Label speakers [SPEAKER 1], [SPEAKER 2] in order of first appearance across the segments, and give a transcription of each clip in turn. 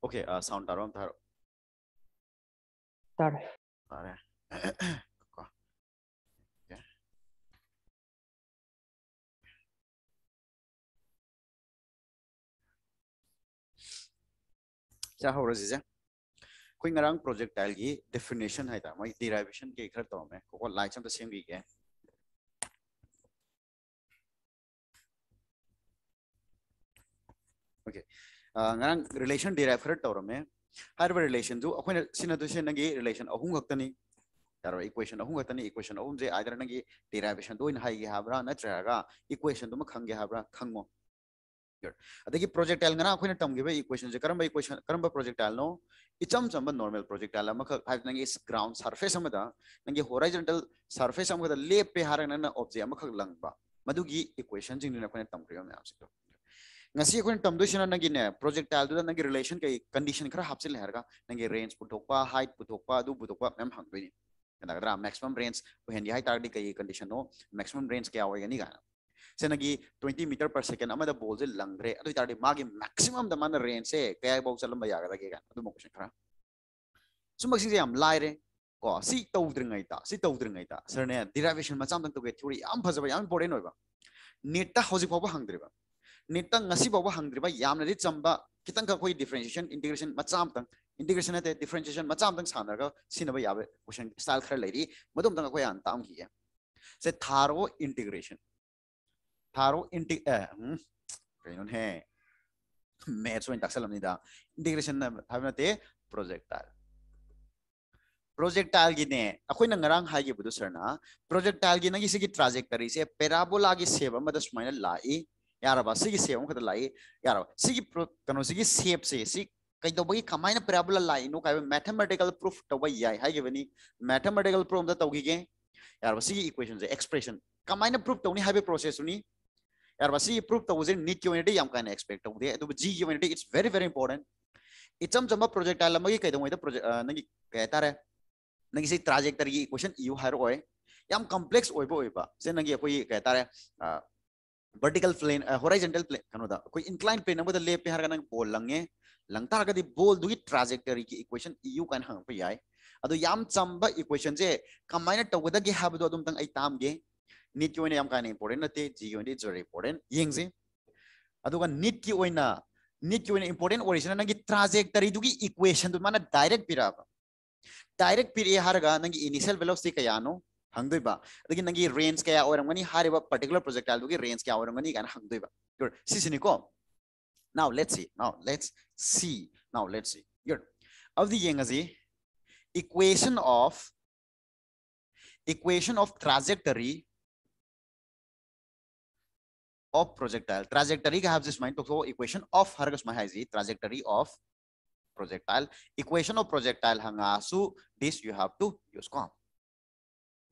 [SPEAKER 1] 오케이 아 사운드 다음 다음 다음 다음
[SPEAKER 2] क्या हो रहा है कोई ngarang projectile की definition है ता मैं derivation के इखर तो मैं को लाइक सम तो सेम भी है okay okay. ngarang relation derive khar tawrame har relation du akhoi sin adu sin nagi relation ahum gaktani taro equation ahum gaktani equation ahum je either nagi derivation do in hai gi habra na traga equation du ma khang gi habra khangmo adagi projectile ngana akhoi na tam gi equation je karamba equation karamba projectile no icham chamba normal projectile ma khak hai nagi ground surface ma da nagi horizontal surface ma da lepe harang na object ma khak langba madugi equation jing ni na khoi na tam gi ma am sikto ngasi kun tamdu shina nagi ne project al da nagi relation kai condition khara hapsil herga nagi range puthokpa height puthokpa du puthokpa mem hangdoi ni kana dra maximum range ko hendi height tardi kai condition no maximum range kya hoega ni ga से नगी 20 metre per second अमदा ball से लंगरे अदु तारडि मागे maximum the मान range से कया बॉल चलम बया गदा केगा अदु मो क्वेश्चन खरा सुमक सिजे हम लायरे को सी तौद्रंगाइ ता सी तौद्रंगाइ ता सर ने डेरिवेशन मचाम तंग तो के थ्योरी याम फजबा याम इंपॉर्टेंट होइबा नेट ता होजि फाबो हंगद्रिबा nitang ngasi ba hang driba yamna di chamba kitang ka koi differentiation integration macham tang integration ate differentiation macham tang sanar ka sinaba yabe question style khar lady madum tang koi an tam kiya se tharo integration tharo integ eh kainon he maths in taxalam nida integration na thabna te projectile projectile gi ne akoi na ngarang ha gi budu sarna projectile gi na gi se gi trajectory se parabola gi seba madas minus lai यारब सेव खत लाइ सी कनोसी सेप से कई कम पेराबुला लाइनो का mathematical proof तब यानी मैथमेटिकल प्रूफ तौगे यारब इक्वेशन से एक्सप्रेसन कमाय प्रूफ तौनी है प्रोसेस यारब प्रूफ तौजे नीट की कहीं एक्सपेक्ट तौदे जी की इट्स वेरी वेरी इंपोर्टें इचम चम प्रोजेक्टाइल कई प्रोजेक्ट नगी कई तारे नगी ट्राजेक्टर की इक्वेशन इू है कम्प्लेक्स से नगी कई तारे vertical plane uh, horizontal plane kanoda koi inclined plane amada lep pe harga nang ball lange langtar ga di ball dugi trajectory ki equation u kan hang pa yai adu yam chamba equation je kamaina tawada gi habdo adum tang ai tam ge nit ki oina yam kan important nate ji oina is very important yeng je adu ga nit ki oina nit ki oina important origin nang gi trajectory dugi equation du mana direct pira direct pira harga nang initial velocity kayano हंगदी range क्या particular project की range क्या हंगदनीको now let's now let's see now let's अब equation of equation of trajectory of projectile trajectory का equation of हर कसमी trajectory of projectile equation of projectile हंगा this you have to use कॉम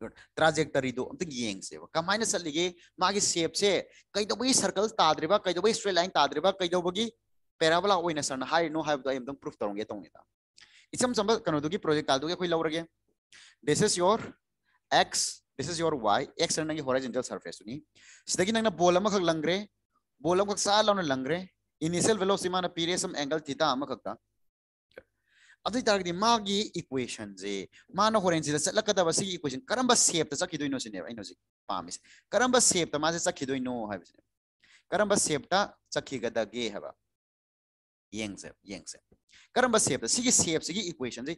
[SPEAKER 2] trajectory दो अमत येंगसे कमाइन सेप से कई सर्कल ताद्रब कई स्ट्रेट लाइन ताद्रब कई पेराबला सर हाई नो हाइब प्रूफ तौर तौने इचम चम कनो प्रोजेक्ट ताल दोगे कोई लवरगे this is your X this is your Y X नंगे हॉरिजॉन्टल सरफेस नी सिदगी नंगना बॉल अम लौन लंगरे इनिशियल वेलोसिटी मान पीरे सम एंगल थीटा अम अदि तागदि मागी इक्वेशन जे मानो होरेन जे लकदबा सी इक्वेशन करम ब शेप त चखि दोइनो करम ब शेप त माजे करम ब शेप त से येंग से करम ब शेप सी शेप सी इक्वेशन जे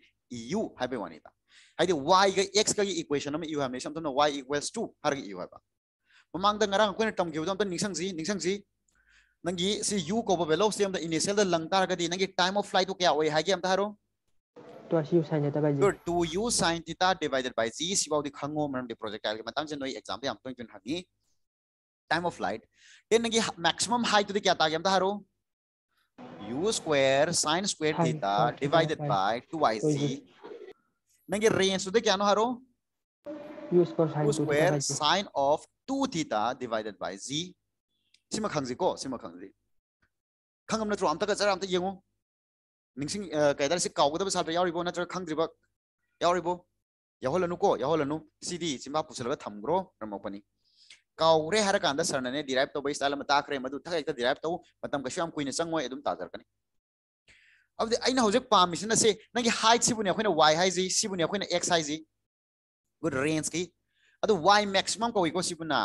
[SPEAKER 2] यू हाय बे वाई ग एक्स ग इक्वेशन म यू हाम वाई इक्वल्स टू हर ग यू हबा मंगद नरा कोइन टम गिउ दम नंगी सी यू कोबो वेलोसिटी म द इनिशियल द लंगतार गदि नंगी टाइम ऑफ फ्लाइट तो क्या होय हाय हम त
[SPEAKER 1] plus u sin theta by z. Good.
[SPEAKER 2] 2u sin theta divided by z. Sibaw di khango maram di projectile ke matam jen noi example am tong jun hangi. Time of flight. Then nagi maximum height di kya ta gyam ta haro? u square sin square theta divided by 2yz. Nagi range di kya no haro?
[SPEAKER 1] u square sin u square
[SPEAKER 2] sin of 2 theta divided by z. Sima khangzi ko, sima khangzi. Khangam na tru am ta ka zara am ta yengo. निंसिंग कहता से काउगदब छात्र यावरिबो नत्र खंगद्रिब यावरिबो याहोलनु को याहोलनु सीदी Simba थमग्रो रमोपनी काउरे हर कांदा ने derive तो बइस्ताल म ताखरे मदु थक डिराइव तो मतम कशम कुइन संगो एदुम ताजरकनी अब अइन हौजे पामिसन से नंगी हाइट सिबुने वाई हाइ जी एक्स हाइ जी गुड रेंज की अदु वाई मैक्सिमम को इको सिबुना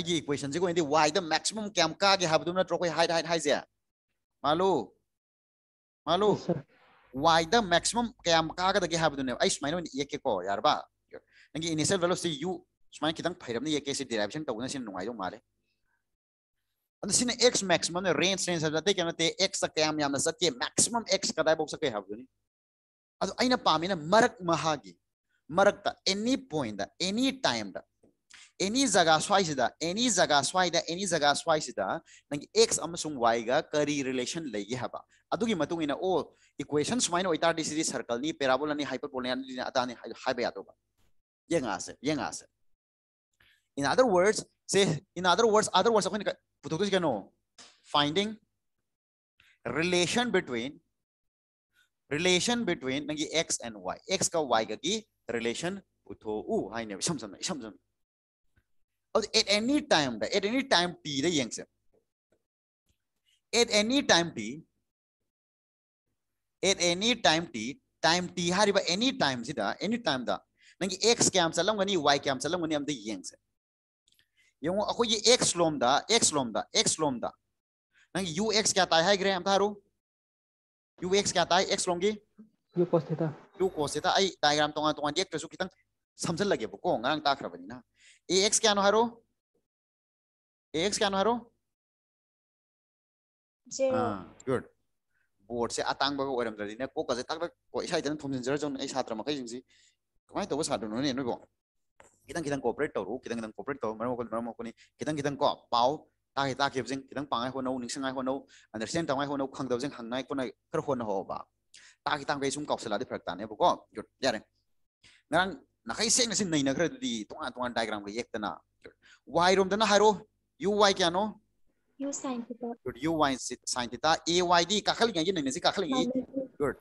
[SPEAKER 2] अगी इक्वेशन वाई द मैक्सिमम कैम कागे हाबदुम हाइट हाइट हाइजे मालू ꯃꯥꯂꯨ ꯋꯥꯏꯗ ꯃꯦꯛꯁꯤꯃꯝ ꯀꯌꯥꯝ ꯀꯥꯒꯗꯒꯦ ꯍꯥꯏꯕꯗꯨꯅꯦꯕ ꯑꯩ ꯁꯨꯃꯥꯏꯅ ꯑꯣꯏꯅ ꯌꯦꯛꯀꯦꯀꯣ ꯌꯥꯔꯕ ꯅꯪꯒꯤ ꯏꯅꯤꯁꯤꯌꯦꯜ ꯚꯦꯂꯣꯁꯤꯇꯤ ꯌꯨ ꯁꯨꯃꯥꯏꯅ ꯈꯤꯇꯪ ꯐꯩꯔꯞꯅ ꯌꯦꯛꯀꯦ ꯁꯤ ꯗꯤꯔꯥꯏꯕꯦꯁꯟ ꯇꯧꯕꯅ ꯁꯤꯅ ꯅꯨꯡꯉꯥꯏꯗꯧ ꯃꯥꯜꯂꯦ ꯑꯗ ꯁꯤꯅ x maximum ne range range habda te kya te x ta kya yamna satye maximum x kadai bok sakai habdu ni adu aina pami na marak mahagi marak ta any point da any time da any jaga swai sida any jaga swai da any jaga swai sida nang x amasung y ga kari relation legi haba अगर ओ equation सुमायतार circle parabola पोलियादास in other words से in other words other words word relation between relation between नंगी X and Y x का Y का relation पुथोने at any time at any time T से at any time T at any time T time T हर any time से any time नंग X क्या चलगनी वाई क्या चलगनी येंगे यू अखोई एक्स लोम एक्स लोम एक्स लोम नंग यू एक्स क्या ताय है हारू यू एक्स क्या ताय एक्स लोम यू कोसा ताइम तो एक्ट्रेसू खत समझल लगे को ना एक्स क्या नो एक्स क्या नो गुड बोर्ड से अतांग बगो ओरम दरदी ने को कजे तक को इसा इतन थोम जर जोन ए छात्र मखै जिंसी कमाय तो साधु नो ने नोबो किदं किदं कोऑपरेट तोरु किदं को मरमो को नि किदं किदं हो नो निंगसंगाय हो नो अंडरस्टैंड तंगाय हो नो खंग दव को ना हो न हो बा ताके तांग बे सुम जो यार ngarang nakai seng nasin nai nagra di tongan tongan diagram ga yekta na y rom dana haro u kya no
[SPEAKER 1] good U sin theta.
[SPEAKER 2] Good. U y sin theta. A y d kakha lenge ye nahi se kakha lenge. Good.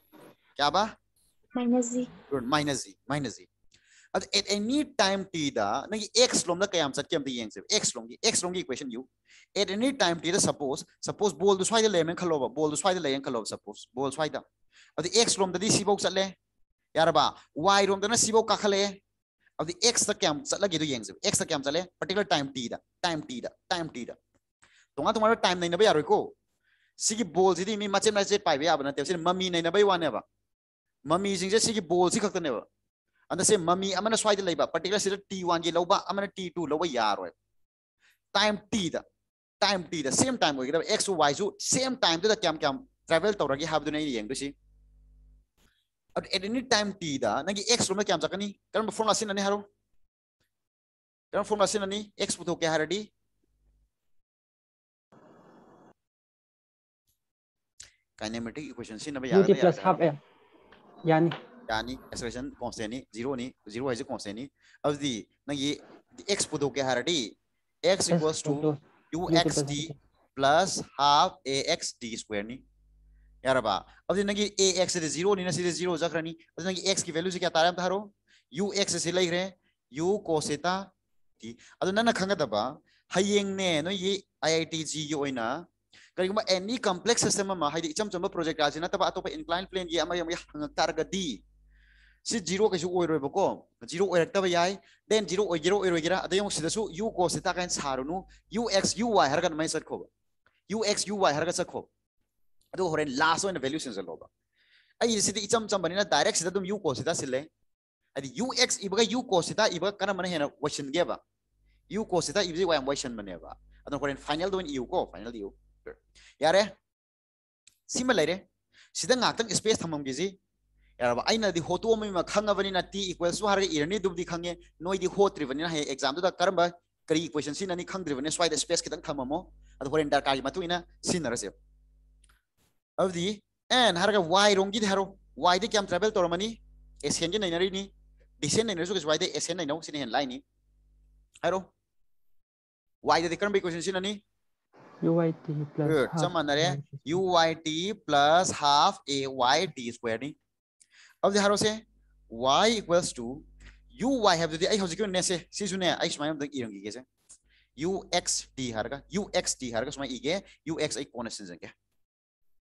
[SPEAKER 2] Kya ba? Minus z. Good. Minus z. Minus z. At at any time t da na ye x lom da kayam sat kyam da yeng x lom gi x lom gi equation u at any time t da suppose suppose ball du swai da lemen khalo ba ball du swai da leyen khalo suppose ball swai da at x lom da di si sibok sat le yar ba y रोम दना सिबो काखले अब the x तक क्या हम चला गे तो young से x तक क्या हम चले पर्टिकुलर टाइम t दा टाइम t दा टाइम t दा তোমা তোমার টাইম নাই না ভাই আরইকো সি কি বলছ দিমি মাছেম লাইছে পাইবে আবনা তেছি মমি নাই না ভাই ওয়ান এবা মমি ইজিং যে সি কি বলছ খক্তনেবা আnder same মমি আমনে স্বাইদ লাইবা পার্টিকুলার সিটা টি ওয়ান জি লবা আমনে টি টু লবা ইয়ার টাইম টি দা টাইম টি দা সেম টাইম হই গিব এক্স ও ওয়াই জু সেম টাইম তে দা ক্যাম ক্যাম ট্রাভেল তোরা কি হাবদুন আইয়ঙ্গসি এট এনি টাইম টি দা নাকি এক্স রোমা ক্যাম যকানি কারণ ফর্মুলা সিনানি হরো তো ফর্মুলা সিনানি এক্স বোতো কেহারি काइनेमेटिक इक्वेशन ꯁꯤꯅꯕ ꯌꯥꯔꯦ ꯌꯨ ꯄ꯭ꯂꯁ ꯍꯥꯐ ꯑꯦꯝ ꯌꯥꯅꯤ यानी एक्सप्रेशन कांस्टेंट नहीं जीरो नहीं जीरो है जो कांस्टेंट नहीं अब दी ना ये एक्स पुदो क्या है D X equals to U X D plus half A X D square नहीं यार बा अब दी ना ये ए एक्स से जीरो तो नहीं ना सीधे जीरो जख रही अब ना ये एक्स की वैल्यू से क्या तारा हम धारो यू एक्स से ले रहे यू कोसेटा टी अब ना ना खंगत बा हयेंग ने नो ये आईआईटी जी करिगम एनी कॉम्प्लेक्स सिस्टम में हाइदे इचम चम प्रोजेक्ट आज नतब अतोप इनक्लाइन प्लेन ये अमय अमय हंगतारगदी सी जीरो कई ओरबको जीरो ओरतब याय जीरो ओगेरो ओरगेरा को सिता काइन सारुनु यू एक्स यू वाई हरगन मैं सखो यू एक्स यू वाई हरगन सखो अदो होरेन लास्ट ओइन वैल्यू सिंस लोबा ai sidi icham cham banina direct sida dum U cos sida sile adi ux ibaga u cos sida ibaga kana mana hena question geba u cos sida ibaga y question यारे सिम लाइरे सिदा space थम की अगर होटो में खाबनी ती T equal सू हर इरने खाने नोदी होट्रीबनी हे एक्जाम कर्म कई इक्वेशन सिंह खादने स्वाद स्पेस खत खमो अब हरें दरकार सिर से अब एन हर वाई रोम की हर वाई से क्या ट्रेवल तौर एसें नईनरी डिसें नई वाई से एसें नई हेन लाइनी हर वाई कर्म इक्वेशन सिंह
[SPEAKER 1] UYT plus Good. half.
[SPEAKER 2] समझ UYT plus half AYT squared. अब देखो से y equals to UY have the I have given nesse season I smile the irungi case. UXT harga UXT harga so my ege UX एक कोने season के.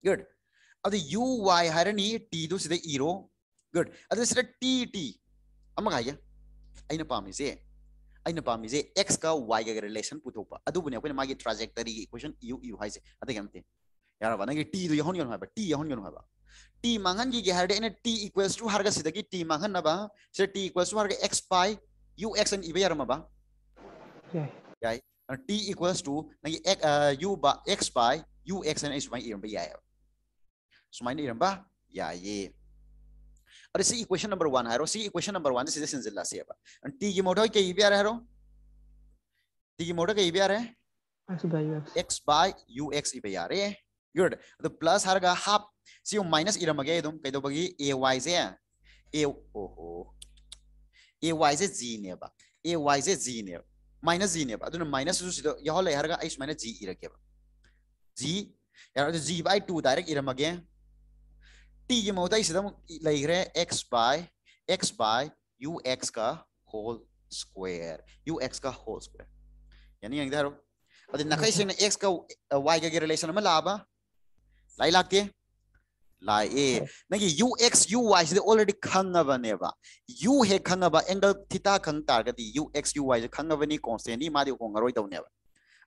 [SPEAKER 2] Good. अब the UY harani T दो सीधे ero. Good. अब तो सीधे TT. अब मगाया. आई ना पामी से. अगर पाजे एक्स का वाई का रिलेशन पुथोपने अदुबने मागी इक्वेशन यू यू है से अदे हमते टी तो यहन गन टी यहन गन हाबा टी मांगन की गहर दे टी इक्वेल्स टू हर गसिद की टी मांगन से टी इक्वेल्स टू हर एक्स पाई यू एक्स एन इबे यार टी इक्वेल्स टू नगी यू बा एक्स पाई यू एक्स एन इस माई इरम बे याई सुमाइन अरे सी इक्वेशन नंबर वन हारो सी इक्वेशन नंबर वन से सिंजिल्ला से अब टी की मोटा के ई e है रो टी की मोटा के ई e ईबीआर
[SPEAKER 1] है
[SPEAKER 2] एक्स बाय यू एक्स ई ईबीआर है गुड द प्लस हर का हाफ सी यू माइनस इरमगे एकदम कई दो बगी ए वाई से ए ओहो ए वाई से जी ने बा ए वाई से जी ने माइनस जी ने बा तो माइनस जो तो यह ले का एक्स माइनस जी इरगे बा जी यार तो जी बाय 2 डायरेक्ट इरमगे t ये होता है इसे हम रहे x by x by ux का होल स्क्वायर ux का होल स्क्वायर यानी यंगदारो अदे नखाई से x का uh, y का के रिलेशन में लाबा लाई लागते लाई ए एक्स ux uy से ऑलरेडी खन्नबा नेबा u हे खन्नबा एंगल थीटा खन तारगदी ux uy से खन्नबा नी कांस्टेंट नी मादी होंगरोय दवनेबा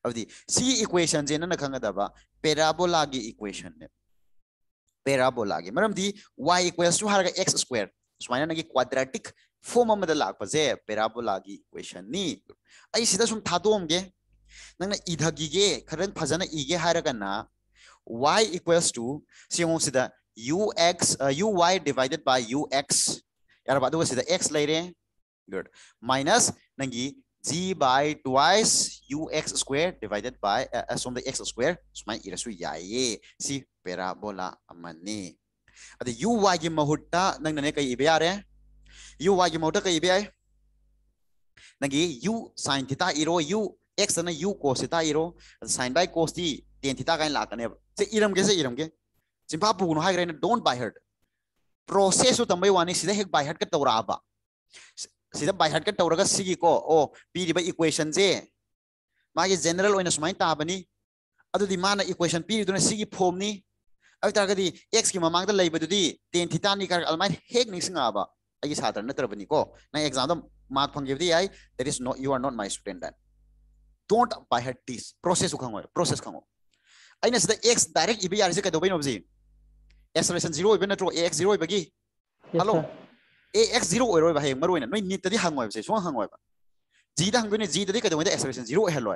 [SPEAKER 2] अब दी सी इक्वेशन ना नन दबा पैराबोला की इक्वेशन है parabola ge maram di y equals to har x square sumaina na gi quadratic form am da lak pase parabola gi equation ni ai sida sum thadom ge nang na idha gi ge kharan phajana i ge har ga na y equals to simo sida ux uh, uy divided by ux yar ba do sida x lere good minus nangi g by twice u x square divided by uh, assume the x square squared sumai irasu yaye si parabola amani ada y gi mahutta nang nane kai ibe u y gi mahutta kai ibe ai nangi u sin theta iro u x na u cos theta iro sin by cos ti tan theta kai lakane se iram ge se iram ge simpa pu no hai gre don't by hurt process u tambai wani sida hek by hurt ka tawra ba sida by heart ka tawra ga sigi ko o pi riba equation je मागी general ओइन सुमाइन ताबनी अदुदी माना equation P अब x की ममद द लेबदुदी tan theta नि कर अलमाइ हेक निसिंगाबा अगी छात्र नत्रबनी को ना एग्जाम मार्क फंगेबदी I that is no you are not my student then don't bother this process खाओ प्रोसेस एक्स डायरेक्ट इबी आर से कदोबे जीरो इबे एक्स जीरो इबगी ए एक्स जीरो ओइरो भाई मरोइन नोइ सो जीद हंगने जीद कदम एक्सप्रेसन जीरो हेलो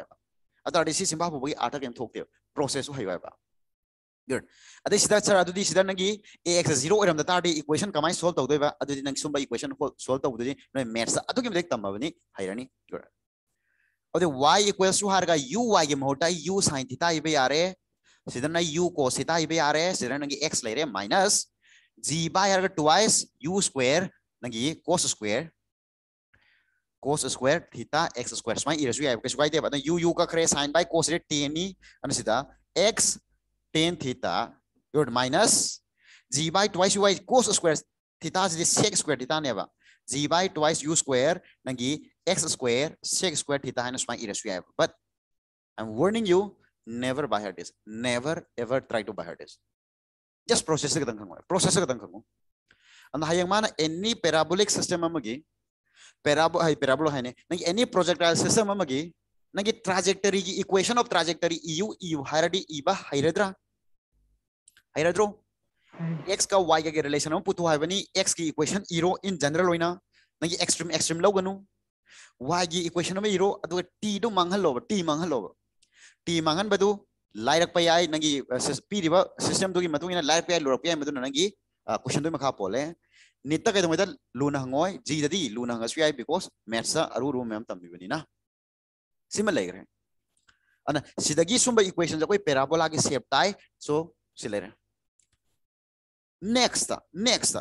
[SPEAKER 2] अदार सिंबा हूँ आर्थ कम थोते प्रोसेस हयो गुड सर अदुदी सिदा नगी ए एक्स जीरो ओरम इक्वेशन कमाय सोल्व तौदोबा अदुदी नंग सुम्बा इक्वेशन सोल्व तौदोदी नोय मैथ्स अदुगी मदेक तम्बाबनी हायरानी गुड अदे y इक्वल्स टू हारगा यू वाई गे मोटा यू sin थीटा इबे यारे सिदा ना u cos थीटा इबे यारे सिदा नंगी लेरे माइनस जी बाय हारगा ट्वाइस यू स्क्वायर नंगी cos square cos square theta x square. sma e raised ke sugai de why u u ka kre sin by cos re tan ni ano sita x tan theta your minus g by twice y cos square theta is sec square theta ne ba g by twice u square nangi x square sec square theta hai na semai e raised But I'm warning you never buy her this. Never ever try to buy her this. Just process ka dang kang process ka dang kang. Ang hayang mana any parabolic system amagi parabol ay parabola hane nang any projectile system amagi nang trajectory gi equation of trajectory eu eu haradi iba hairadra hairadro x ka y ga relation am putu haibani x ki equation ero in general hoina nang extreme extreme loganu y gi equation am ero adu t do manghalo t manghalo t mangan badu lairak pa yai nang gi piriba system do gi matu ina lairak pa yai lorak pa yai matu nang gi question do makha pole नीत कई मैं लू हंगो जीदी लू हंगसू because maths अरू ma'am तमीबनीना लेग्रे अना सूब इक्वेशन अखोई पेराबोला की सेप ताई सो लेग्रे नेक्स्ट नेक्स्ट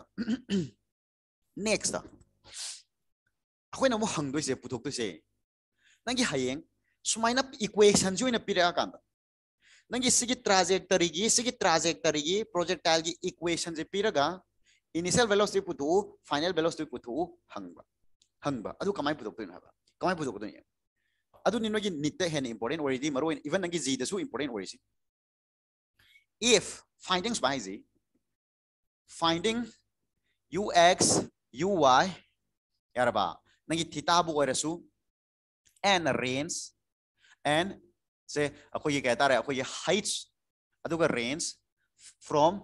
[SPEAKER 2] नेक्स्ट अखोन हंगदे पुथोदे नंगी सुमायन इक्वेशन से पीरकान नंगी ट्राजेक्टरी ट्राजेक्टरी प्रोजेक्टाइल की इक्वेशन से पीरगा initial velocity putu final velocity putu hangba hangba adu kamai putu pin haba kamai putu putu ni adu ni nogi nitte hen important or di maro even nangi zi dasu important or si if findings by zi finding ux uy yarba nangi theta bu orasu and range and say akoi ye kehta hai akoi ye heights adu ka range from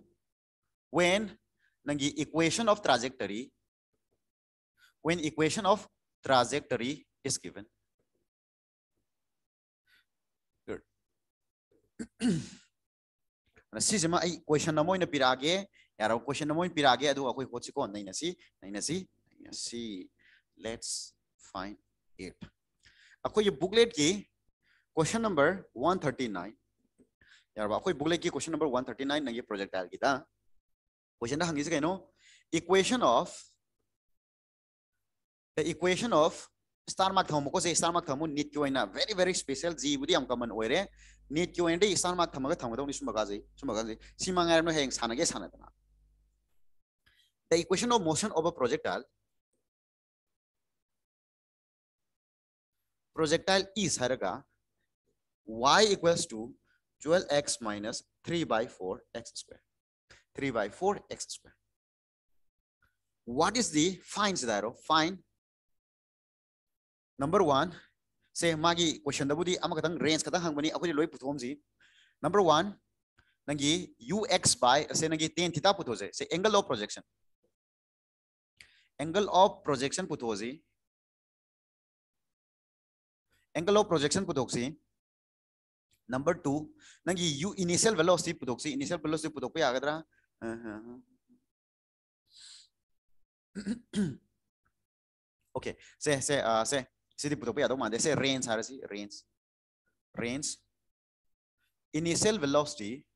[SPEAKER 2] when ನಂಗೆ equation of trajectory when equation of trajectory is given good jema, ai question na moina pirage yaro question na moina pirage adu akoi hochi kon nai nasi nai nasi nasi let's find it akoi booklet ki question number 139 yaro akoi booklet ki question number 139 nangi projectile kita. Question हंगीस कहनो equation of the equation of star mark thamu ko se star mark thamu need kyo ina very very special ji budi am common oire need kyo inde star mark thamaga thamu dawni sumba ga ji sumba ga ji simang ar no heng sana ge sana dana the equation of motion of a projectile projectile is harga y equals to 12x minus 3 by 4x square 3 by 4 x squared. What is the find scenario? Find. Number one, say magi question the body ama kadang range kadang hangbani. bani aku ni Number one, nangi ux by say nangi ten theta puto Say angle of projection. Angle of projection puto Angle of projection puto Number two, nangi u initial velocity puto Initial velocity puto ko okay se se uh, se se di puto pia domande se range har si range range initial velocity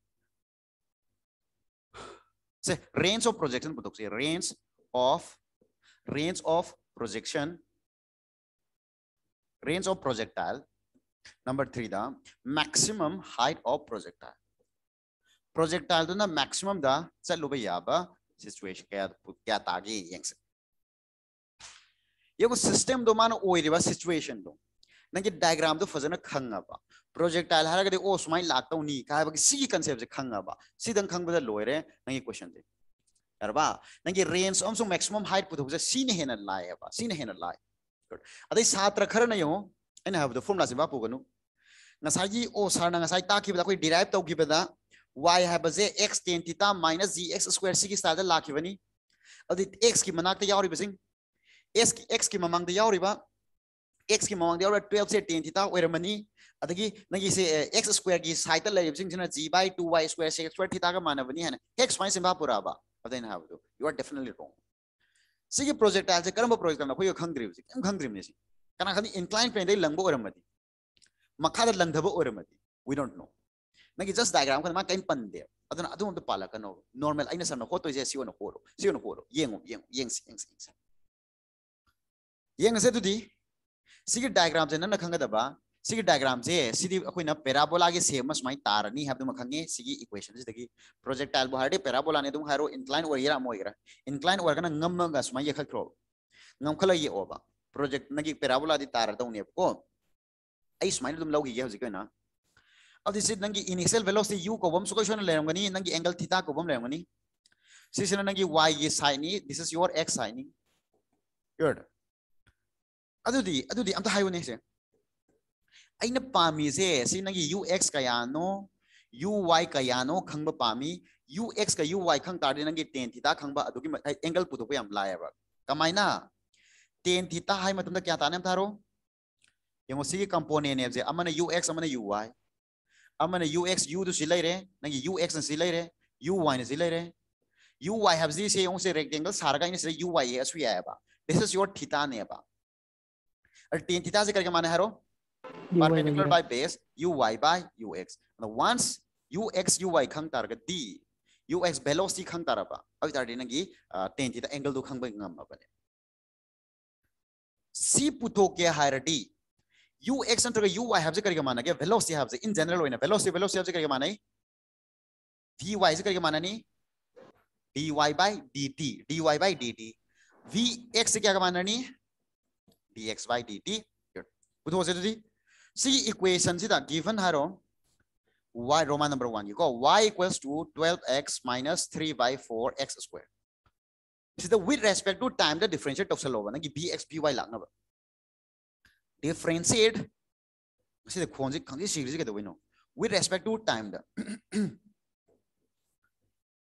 [SPEAKER 2] say range of projection putok say range of range of projection range of projectile number 3 the maximum height of projectile ꯄ꯭ꯔꯣꯖꯦꯛꯇꯥꯏꯜꯗꯨꯅ ꯃꯦꯛꯁꯤꯃꯝꯗ ꯆꯠꯂꯨꯕ ꯌꯥꯕ situation ꯀꯌꯥ ꯀꯌꯥ ꯇꯥꯒꯦ ꯌꯦꯡꯁꯦ ꯌꯦꯡꯉꯣ ꯁꯤꯁꯇꯦꯝꯗꯣ ꯃꯥꯅ ꯑꯣꯏꯔꯤꯕ ꯁꯤꯆꯨꯋꯦꯁꯟꯗꯣ ꯅꯪꯒꯤ ꯗꯥꯏꯒ꯭ꯔꯥꯝꯗꯣ ꯐꯖꯅ ꯈꯪꯉꯕ ꯄ꯭ꯔꯣꯖꯦꯛꯇꯥꯏꯜ ꯍꯥꯏꯔꯒꯗꯤ ꯑꯣ ꯁꯨꯃꯥꯏꯅ ꯂꯥꯛꯇꯧꯅꯤ ꯍꯥꯏꯕꯒꯤ ꯁꯤꯒꯤ ꯀꯟꯁꯦꯞꯁꯦ ꯈꯪꯉꯕ ꯁꯤꯗꯪ ꯈꯪꯕꯗ ꯂꯣꯏꯔꯦ ꯅꯪꯒꯤ ꯀ꯭ꯋꯦꯁꯟꯁꯦ ꯌꯥꯔꯕ ꯅꯪꯒꯤ ꯔꯦꯟꯖ ꯑꯃꯁꯨꯡ ꯃꯦꯛꯁꯤꯃꯝ ꯍꯥꯏꯠ ꯄꯨꯊꯣꯛꯄꯁꯦ ꯁꯤꯅ ꯍꯦꯟꯅ ꯂꯥꯏꯑꯕ ꯁꯤꯅ ꯍꯦꯟꯅ ꯂꯥꯏ ꯑꯗꯩ ꯁꯥꯇ꯭ꯔ ꯈꯔꯅ ꯌꯦꯡꯉꯣ ꯑꯩꯅ ꯍꯥꯏꯕꯗꯣ ꯐꯣꯔꯃꯨꯂꯥꯁꯦ ꯃꯥ ꯄꯨꯒꯅꯨ ꯉꯁꯥꯏꯒꯤ ꯑꯣ ꯁꯥꯔꯅ ꯉꯁꯥꯏ ꯇꯥꯛꯈꯤꯕꯗ ꯑꯩꯈꯣꯏ ꯗꯤꯔꯥꯏꯞ ꯇꯧꯈꯤꯕꯗ y हाबसे x tan theta minus gx square सिगी स्टाइल ला की बनी अदि x की मनाक ते यावरी की x की ममांग ते यावरी x की ममांग ते 12 से tan theta ओयर मनी अदि नगी से x square की साइड ते ले बसिंग जना g by 2y square से square theta का मान है एक्स x y सिंबा पूरा बा अदि यू आर डेफिनेटली रॉन्ग सिगी प्रोजेक्ट आल से करम प्रोजेक्ट करना कोई खंग्री बसिंग कना खाली इंक्लाइन प्लेन दे लंगबो ओरमदी मखा वी डोंट नो नंगी जस्ट डायग्राम कन मा कहीं पंदे अदन अदुम तो पाला कनो नॉर्मल आइना सरनो होतो जे सिओनो होरो सिओनो होरो से ना सिगी डायग्राम जे नन डायग्राम जे सिदी अखोइना के सेम मस माई तारनी हब दुम खंगे सिगी इक्वेशन जे दगी प्रोजेक्टाइल बोहारडे पैराबोला ने दुम हारो इंक्लाइन और येरा मोइरा इंक्लाइन और कना ngam प्रोजेक्ट नगी पैराबोला दी को नंगी इनिशियल वेलोसिटी यू को वम्सु को शोन लेरंगनी एंगल थीता को वम लेरंगनी सिसन नंगी वाई ये साइनी दिस इज योर एक्स साइनी गुड अदुदी अदुदी अमता हायो ने यू एक्स कयानो यू वाई कयानो खंगब पामी यू एक्स का यू वाई खंग तारे नंगी टेन थीटा खंगब एंगल पुदो पे हम लाया टेन थीटा हाय क्या ताने थारो यमोसी के कंपोनेंट ने यू एक्स अमन यू वाई ꯑꯃꯅ ꯌꯨ ꯑꯦꯛꯁ ꯌꯨꯗꯨ ꯁꯤ ꯂꯩꯔꯦ ꯅꯪꯒꯤ ꯌꯨ ꯑꯦꯛꯁꯅ ꯁꯤ ꯂꯩꯔꯦ ꯌꯨ ꯋꯥꯏꯅ ꯁꯤ ꯂꯩꯔꯦ ꯌꯨ ꯋꯥꯏ ꯍꯥꯏꯕꯁꯤ ꯁꯤ ꯌꯦꯡꯉꯨꯁꯦ ꯔꯦꯛꯇꯦꯡꯒꯜ ꯁꯥꯔꯒ ꯑꯩꯅ ꯁꯤꯗ ꯌꯨ ꯋꯥꯏ ꯌꯦꯛꯑꯁꯨ ꯌꯥꯏꯑꯕ ꯗꯤꯁ ꯏꯁ ꯌꯣꯔ ꯊꯤꯇꯥꯅꯦꯕ और tan थीटा से करके माने हरो perpendicular by base uy by ux and once ux uy khang tar ga d ux velocity khang tar ba अब तार देना कि tan थीटा एंगल दो खंग बंग हम अपने c पुतो के हायर d ux ꯅꯠꯇ꯭ꯔꯒ ui ꯍꯥꯏꯕꯁꯦ ꯀꯔꯤꯒ ꯃꯥꯟꯅꯒꯦ ꯚꯦꯂꯣꯁꯤꯇꯤ ꯍꯥꯏꯕꯁꯦ ꯏꯟ ꯖꯦꯅꯔꯦꯜ ꯑꯣꯏꯅ ꯚꯦꯂꯣꯁꯤꯇꯤ ꯚꯦꯂꯣꯁꯤꯇꯤ ꯍꯥꯏꯕꯁꯦ ꯀꯔꯤꯒ ꯃꯥꯟꯅꯩ vy ꯁꯦ ꯀꯔꯤꯒ ꯃꯥꯟꯅꯅꯤ dy by dt dy by dt vx से क्या माननी dx by dt बुझो से दी सी इक्वेशन से गिवन हारो y रोमन नंबर 1 को y equals to 12x minus 3 by 4x square सी द with respect to time the differentiate of सेलोवन कि bx by लागना differentiate see the khonji khonji series get we know with respect to time the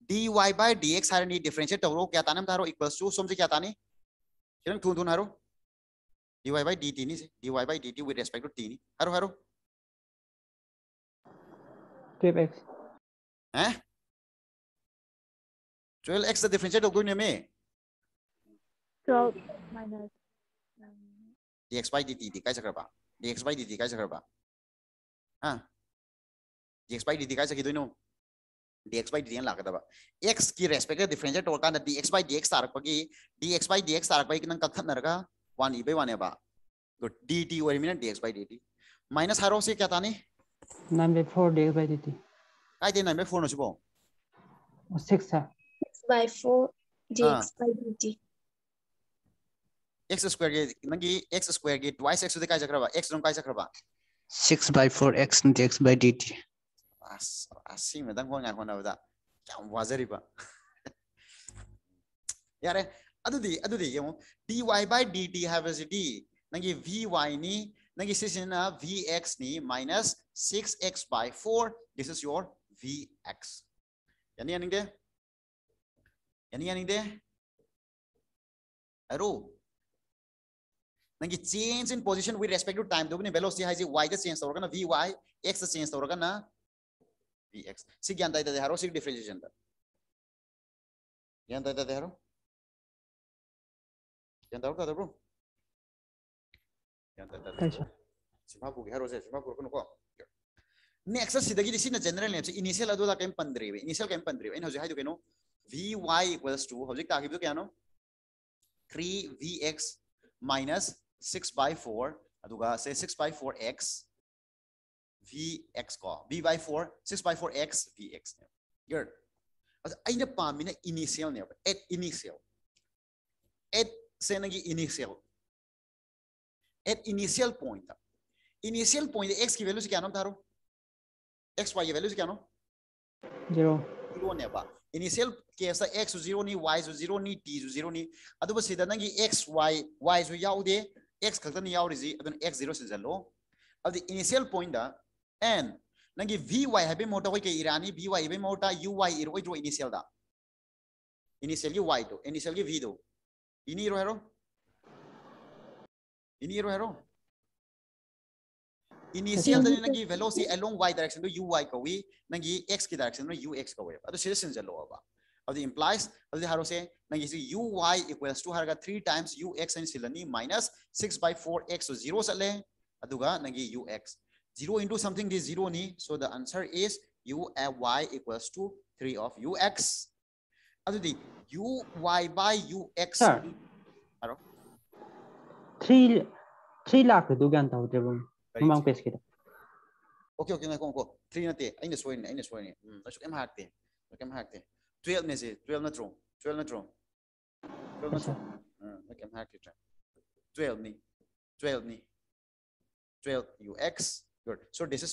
[SPEAKER 2] dy by dx are need differentiate to kya था taro equals to two kya क्या था thun thun haro dy by dt ni dy by dt with respect to t ni haro haro
[SPEAKER 1] twelve x हैं
[SPEAKER 2] x the differentiate to तो कोई नहीं में
[SPEAKER 1] twelve
[SPEAKER 2] dx e by dt दी कैसे करबा dx by dt कैसे करबा हाँ dx by dt कैसे की दोनों dx by dt लाख दबा x की रेस्पेक्ट का डिफरेंशियल तोड़ का ना dx by dx Tarak पगी dx by dx Tarak पगी कितना कथन नरका वन इबे वन है बा तो dt और मिनट dx by dt माइनस हरो से क्या था ने
[SPEAKER 1] नंबर 4 dx by dt
[SPEAKER 2] काय दे नंबर फोर नो चुपो सिक्स है 6 by 4 dx by dt x squareಗೆ ನನಗೆ x squareಗೆ twice x ಉದಕ್ಕೆ ಆಯ್ಸಕ್ರವ x ರೂಮ್ ಕಾಯ್ಸಕ್ರವ 6 by 4x into x by dt as assim me dang gonga kona uda kya wazari ba yare adudi adudi yemo dy by dt have as d nangi vy ni nangi sisina vx ni minus 6x by 4 this is your vx yani yani de yani yani de aro नंगी change in position with respect to time तो ने velocity है जी Y का change तोरोगा ना v y x का change तोरोगा ना वी एक्स सिक्स यंता इधर देहरो सिक्स डिफरेंशिएशन दर यंता इधर देहरो यंता उठा दबो यंता इधर सिमा पुगे हरो से सिमा पुरकुन को नेक्स्ट सिद्ध की जिसी जनरल नेम से इनिशियल अदो ला कैम पंद्रह वे इनिशियल कैम पंद्रह वे इन हज़े हाई जो के नो वी वाई इक्वल्स टू हज़े ताकि भी तो क्या नो three v x minus six by 4 ꯑꯗꯨꯒ say six by four x v x ko v by four six by four x v x. here as pa mina initial ne at initial at senagi initial at initial point initial point x ki value si kano taro? x y ki value si kano? Zero. Zero niya ba? initial case x zero ni y zero ni t zero ni ba si sida nangi x y y yao de x ꯈꯛꯇꯅꯤ ꯌꯥꯎꯔꯤꯁꯤ ꯑꯗꯨꯅ x ꯖꯤꯔꯣ ꯁꯤꯟꯖꯜꯂꯣ ꯑꯗꯨꯗꯤ initial ꯄꯣꯏꯟꯗ n नंगी v y है बे मोटा कोई के इरानी वी वाई बे मोटा यू वाई इरो इरो इनिशियल दा इनिशियल की वाई दो इनिशियल की वी दो इनी इरो हेरो इनी इरो हेरो इनिशियल दे नंगी वेलोसिटी अलोंग वाई डायरेक्शन दो यू वाई कोई नंगी एक्स की डायरेक्शन में यू एक्स कोई अब तो अदि इम्प्लाइज अदि हारो से नंगि जि यु वाई इक्वल्स टु हारगा 3 टाइम्स यु एक्स एन सिलनि minus six by four x so zero सले अदुगा नंगि u x zero into something the zero नि so the answer is u ए y equals to 3 of u x अदि u y by u x हारो
[SPEAKER 1] 3 3 लाख दुगान ताउ जेबो
[SPEAKER 2] मंग पेस के ओके ओके नको को 3 नते आइने सोइन आइने सोइन नसु एम हाक्ते नके एम हाक्ते 12 neyse 12 ne drone 12 ne drone 12 ne drone bakayım her köşe 12 ne 12 ne 12 ux 12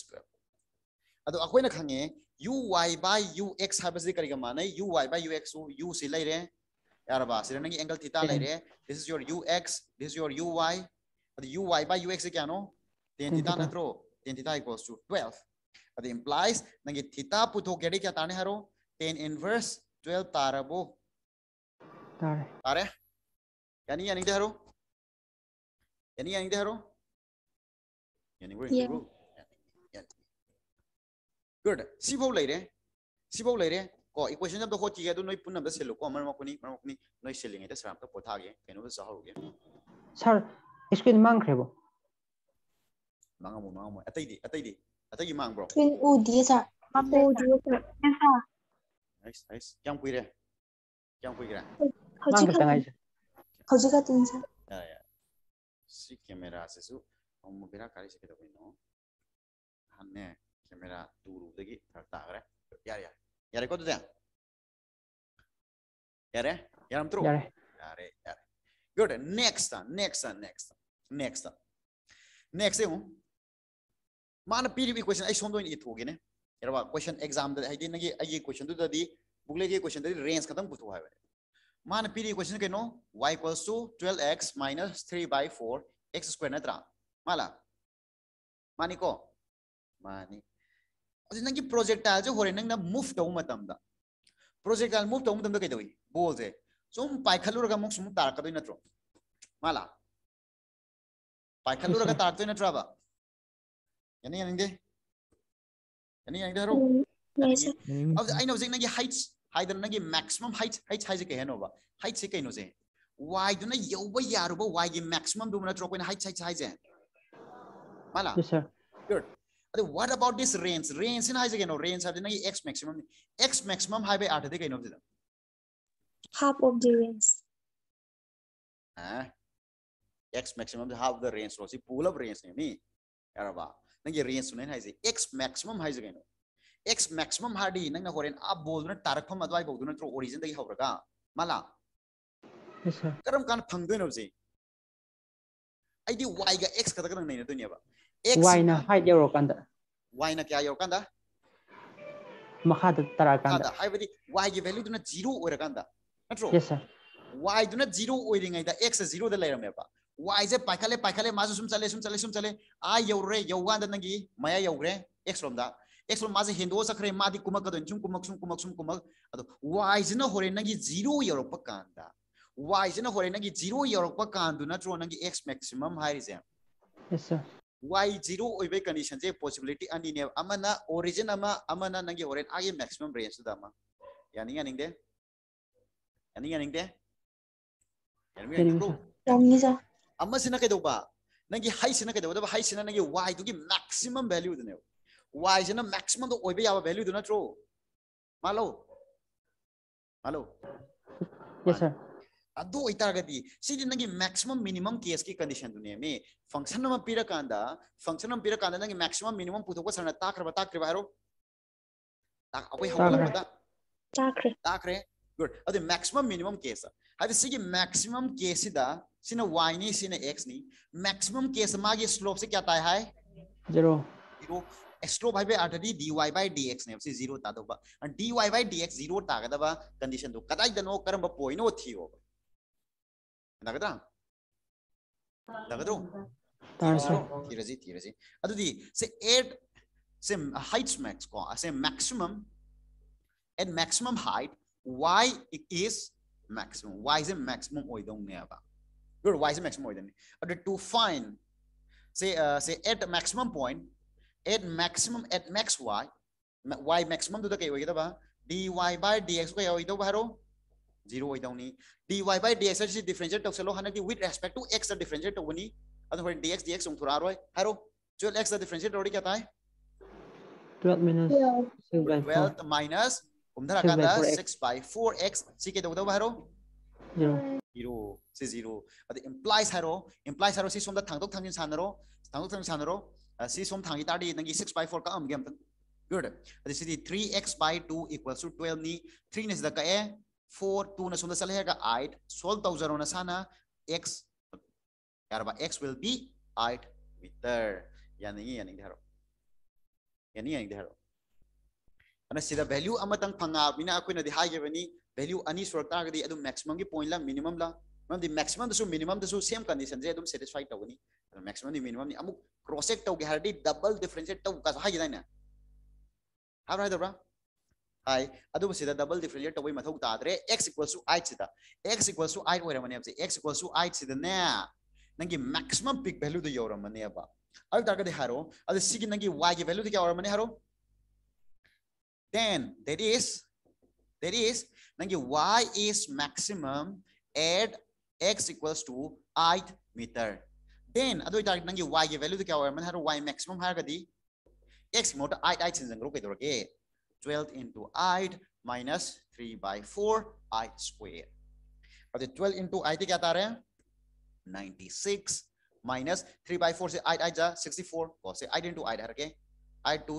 [SPEAKER 2] अदो अखोय न खंगे uy by ux हबसि करिगा माने uy by ux O u से लैरे यारबा से नंगी एंगल थीटा लैरे this is your ux this is your uy अदो uy by ux क्या नो टेन थीटा नत्रो टेन थीटा इक्वल्स टू 12 अदो इंप्लाइज पुथो केडी 12 तारे बो तारे तारे यानी यानी देखो यानी यानी देखो यानी वो गुड सिबो ले रे सिबो ले रे को इक्वेशन जब तो, तो, तो, तो हो चीज तो नई पुनः बस चलो को मरमा कुनी मरमा कुनी नई चलेंगे तो सर तो पोता गए कहने पर सहार हो
[SPEAKER 1] सर इसको इन मांग रहे हो
[SPEAKER 2] मांगा मो मांगा मो अतई दी अतई दी अतई मांग ब्रो इन
[SPEAKER 1] उदी सर मांग उदी sir
[SPEAKER 2] 나이스 나이스 짱구이래 짱구이래
[SPEAKER 1] 허지가 허지가 뜬사
[SPEAKER 2] 야야 시 카메라 세수 엄마 비라 가리 시키다 보이노 한네 카메라 두루 되기 달다 그래 야야 야래 거도 돼 야래 야람 들어 야래 야래 야래 good next next next next next next मान पीरी क्वेश्चन आई सोंदो इन इत होगे ने एरवा क्वेश्चन एग्जाम दे हाइदे नगे क्वेश्चन दु के क्वेश्चन रेंज खत्म पुथु हावे मान पीरी क्वेश्चन के नो y 12x 3/4x स्क्वायर नत्रा माला मानी को मानी अज नंगी प्रोजेक्टाइल जो होरे नंग ना मूव तौ मतम दा प्रोजेक्टाइल मूव तौ मतम दा कैदोई बोल जे सुम पाइखलुरगा मुक सुम तारकदोई नत्रो माला पाइखलुरगा तारकदोई यानी यानी दे ꯌꯥꯅꯤ ꯌꯥꯏꯗꯔꯣ ꯑꯩꯅ ꯍꯧꯖꯤꯛ ꯅꯪꯒꯤ ꯍꯥꯏꯠ ꯍꯥꯏꯗꯅ ꯅꯪꯒꯤ ꯃꯦꯛꯁꯤꯃꯝ ꯍꯥꯏꯠ ꯍꯥꯏꯠ ꯍꯥꯏꯁꯦ ꯀꯩ ꯍꯥꯏꯅꯣꯕ ꯍꯥꯏꯠꯁꯦ ꯀꯩꯅꯣꯁꯦ ꯋꯥꯏꯗꯨꯅ ꯌꯧꯕ ꯌꯥꯔꯨꯕ ꯋꯥꯏꯒꯤ ꯃꯦꯛꯁꯤꯃꯝꯗꯨꯕꯨ ꯅꯠꯇ꯭ꯔꯣ ꯑꯩꯈꯣꯏꯅ ꯍꯥꯏꯠ ꯍꯥꯏꯠ ꯍꯥꯏꯁꯦ ꯃꯥꯂꯥ ꯒꯨꯗ ꯑꯗꯣ ꯋꯥꯠ ꯑꯕꯥꯎꯠ ꯗꯤꯁ ꯔꯦꯟꯖ ꯔꯦꯟꯖꯁꯤꯅ ꯍꯥꯏꯁꯦ ꯀꯩꯅꯣ ꯔꯦꯟꯖ ꯍꯥꯏꯕꯗꯤ ꯅꯪꯒꯤ ꯑꯦꯛꯁ ꯃꯦꯛꯁꯤꯃꯝꯅꯤ ꯑꯦꯛꯁ ꯃꯦꯛꯁꯤꯃꯝ ꯍꯥꯏꯕꯒꯤ ꯑꯥꯔꯊꯗꯤ ꯀꯩꯅꯣ ꯁꯤꯗ
[SPEAKER 1] half of the range
[SPEAKER 2] हाँ, x maximum half the range लो सी पूल ऑफ रेंज नहीं यार बा नंगे रेंज सुने हाइजे एक्स मैक्सिमम हाइजे कनो एक्स मैक्सिमम हार्डी नंगा होरेन आप बॉल न तारखम अदवाई बौदुन ओरिजिन माला अच्छा। करम कान फंगदोय वाई गा एक्स कदा कन एक्स वाई वाई क्या यरो वाई वैल्यू एक्स वाइजे पाखले पाखले माजुसुम चले सुम चले सुम चले आ यौरे यौगा नंगी मया यौरे एक्स रोम दा एक्स रोम माजे हिंदो सखरे मादि कुमक दन चुम कुमक सुम कुमक सुम कुमक अदो वाइजे न होरे नंगी जीरो यौरप कांदा वाइजे न होरे नंगी जीरो यौरो यौरप न नत्रो नंगी एक्स मैक्सिमम हाइरिजे यस सर वाई जीरो ओइबे कंडीशन जे पॉसिबिलिटी अनि ने अमना ओरिजिन अमा अमना नंगी ओरेन आगे मैक्सिमम रेंज दा मा यानी यानी दे यानी यानी दे यानी यानी दे यानी जा अमसिना कदोबा नंगी हाई सिना कदोबा हाई वाई दुगी मैक्सिमम वैल्यू दने वाई सिना मैक्सीम तो ओबे यावा वैल्यू दना ट्रो मालो मालो यस सर अदो केस की कंडीशन दुनिया में पीरक नम पीरक कांदा फंक्शन नम पीरा कांदा नंगी मैक्सिमम मिनिमम पुथो को सरना ताकर बता कर गुड अदे मैक्सिमम मिनिमम केस है हाथी मैक्सीम केस वाई एक्स नि मैक्सीम के स्लोप से क्या है स्लोप है d y by d x ने zero d y by d x zero condition तो कदाई दनो कर पोइनो थी होगा maximum at maximum height y is maximum. Why is it maximum oidongneva. Good. Y is it maximum oidongne. But to find, say, uh, say at the maximum point, at maximum at max y, y maximum to the k oidava dy by dx ko oidava haro zero oidongni. dy by dx is differentiate to selo hanaki with respect to x the differentiate to wani. अतः फिर dx dx उन थोड़ा रोए हरो 12x का differentiate रोड़ी क्या था है
[SPEAKER 1] 12 minus 12
[SPEAKER 2] minus 곰나라가다 6 by 4x 시게 되고 바로 0 0시 0. but implies 하로 implies 하로 시솜다 당독 탐진산으로 당독 탐진산으로 시솜 당이 따리 있는 게6 by 4가 엄게 아무튼 good this is the 3x by 2 equals to 12 ni 3 ne sida ka e 4 2 na sunda sale ga 8 12000 na sana x yarba x will be 8 meter yani yani dharo yani yani dharo अनसे value फाबीनाद value अनी सुरक maximum की point minimum ला maximum minimum same condition से satisfy तौनी maximum मिनीमनी क्रोसेक तौगे डबल डिफ्रेंसिएट तौकदाने हाय अब डबल डिफ्रेंसिएट तब मौ ताद्रे एक्स इक्वल सू आइट से एक्स इक्वल सू आइट होने एक्स इक्वल सू आइट से नंगी मैक्सीम पिक वैल्यू तो यौरमने अब तक हर अगर वाई की वैल्यू तो क्या हो रहा है then there is there nangi y is maximum at x equals to eight meter then ಅದು ಇದಾಗಿ ನನಗೆ y ಗೆ ವ್ಯಾಲ್ಯೂ ಯಾವ ಮನ ಹರ y maximum ಹಾಗದಿ x ಮೋಟ i i sin ಜಂಗ್ರೋ ಕೈದರಗೆ 12 into i minus 3 by 4 i square the 12 into i ಗೆ ಆತಾರೆ 96 minus 3 by 4 i जा 64 cos i into i हर i to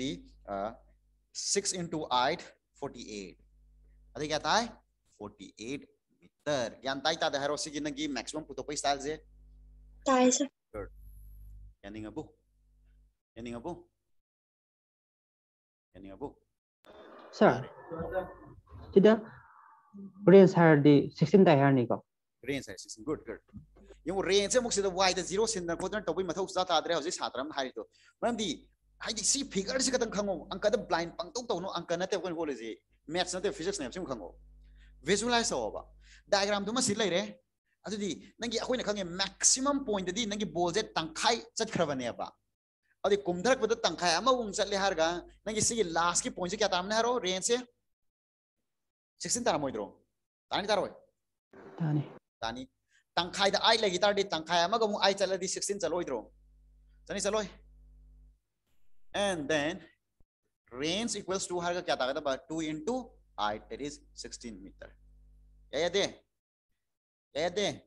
[SPEAKER 2] the uh six into आठ फोर्टी एट अरे क्या था है फोर्टी एट मीटर क्या अंता ही था दहर उसी पुतो पे स्टाइल से
[SPEAKER 1] स्टाइल से
[SPEAKER 2] गुड क्या नहीं अबू क्या नहीं अबू क्या नहीं अबू
[SPEAKER 1] सर चिदा रेन सर दी सिक्सटीन था यार निको
[SPEAKER 2] रेन सर सिक्सटीन गुड गुड ये वो से मुख्य तो वाइड जीरो सिंदर को तो टॉपिक मतलब उस दाता आदर हारी तो मैं दी हाई सी फिगर से कतन खंगो अंक ब्लाइंड पंगतो तौन अंक नते मैथ्स नाते फिजिक्स नहीं सिम खंगो विजुलाइज होबा डायग्राम तो सि लैरे अदि नंगी अखोइन खंगे पॉइंट दि नंगी बोलजे तंखाई चत खरबनेबा अदि कुमधरक पद तंखाई अमा उम चले नंगी लास्ट की पॉइंट से क्या तमने हारो रेंज से 16 तरह मोइद्रो तानी तारो तंखाई आई लगी तार तंखाई अमा आई चल दि चलो चलो चनी and then range equals to her kya tha ba 2 into i that is 16 meter yeah yeah yeah yeah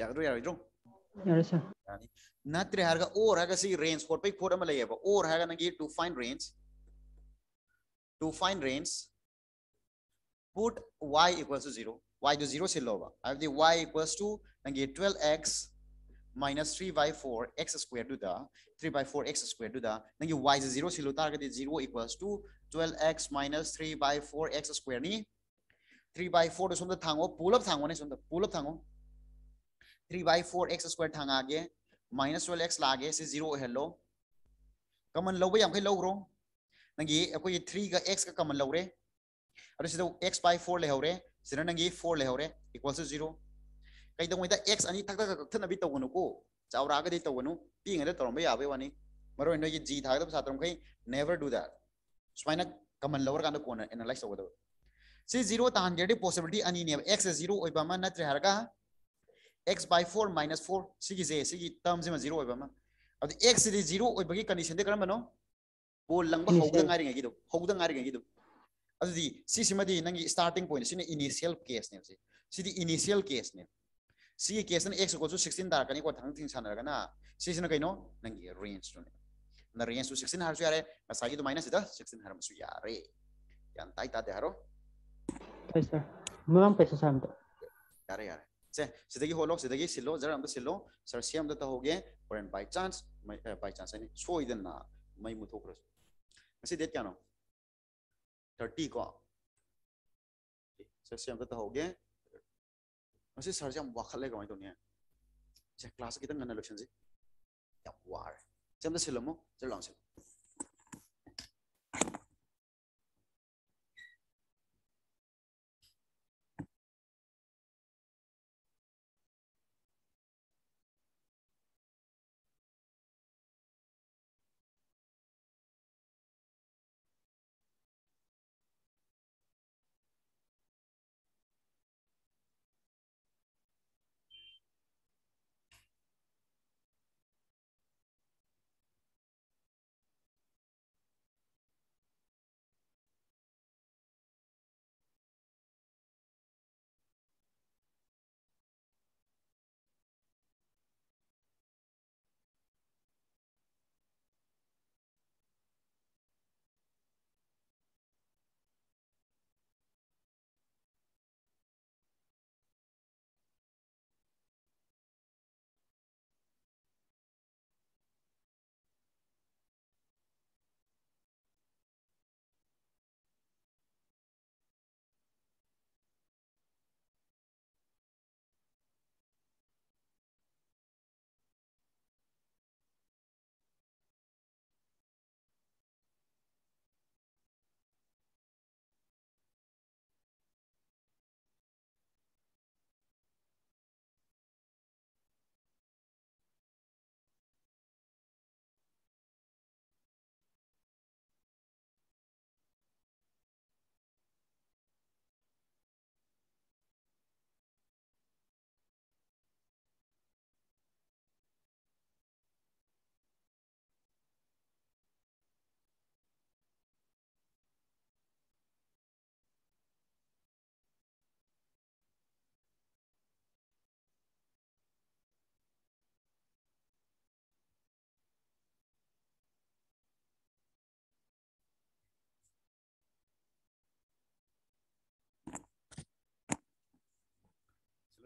[SPEAKER 2] yeah do yeah do yeah sir na tre har ga or ha si range for pe for mala yeba or ha ga na to find range to find range put y equals to 0 y to 0 se lo i have the y equals to get 12x minus 3 by 4 x squared to the 3 by 4 x squared to the then you y is 0 you target is 0 equals to 12x minus 3 by 4 x squared ni 3 by 4 is on the thango pull up thango ne is on the pull up thango 3 by 4 x squared thang aage minus 12x lage se 0 hello common lo ba yam kai lo ro nang ye ko ye 3 ka x ka common lo re अरे सीधा x by 4 ले हो रे सीधा नंगी 4 ले हो रे इक्वल टू 0 कई कईदा एक्स अनी थक कथनबी तौगनुको चौरागदी तौगनु पीगद तौरब याबे वानी मरो इन जी थागदब छात्र मखै नेवर डू दैट सुमाइना कमन लौर कांद कोन एनालाइज तौगदब सी जीरो तान गेडी अनी ने एक्स जीरो नत्र मा x by four minus four सिगी जे सिगी टर्म से जीरो अब एक्स से जीरो की कंडीशन दे करम बनो बोल लंग हाई हाई अभी नंगी स्टार्टिंग पॉइंट सिने इनिशियल केस ने इनिशियल केस ने सी केस एक्स को सिक्सटीन तरह को थी सर सिना कहीं नंगे रेंज ना रेंज सिक्सटीन हर यारे मसा की दुमाइन सिक्सटीन हर यारे ताइ ताते हर हलो सिलो जर सिलो सर सेम तौगे और बाई चांस बाई चांस सोना मई मुथोर डेट क्या थर्टी को सर सेम तौगे ꯉꯁꯤ ꯁꯥꯔꯁꯦ ꯌꯥꯝ ꯋꯥꯈꯠꯂꯦ ꯀꯃꯥꯏꯅ ꯇꯧꯅꯤ ꯁꯦ ꯀ꯭ꯂꯥꯁ ꯈꯤꯇꯪ ꯉꯟꯅ ꯂꯣꯏꯁꯤꯟꯁꯤ ꯌꯥꯝ ꯋꯥꯔꯦ ꯁꯦ ꯑꯝꯇ ꯁꯤꯜꯂꯝꯃꯣ ꯆꯠꯂꯣ ꯁꯤꯜꯂꯣ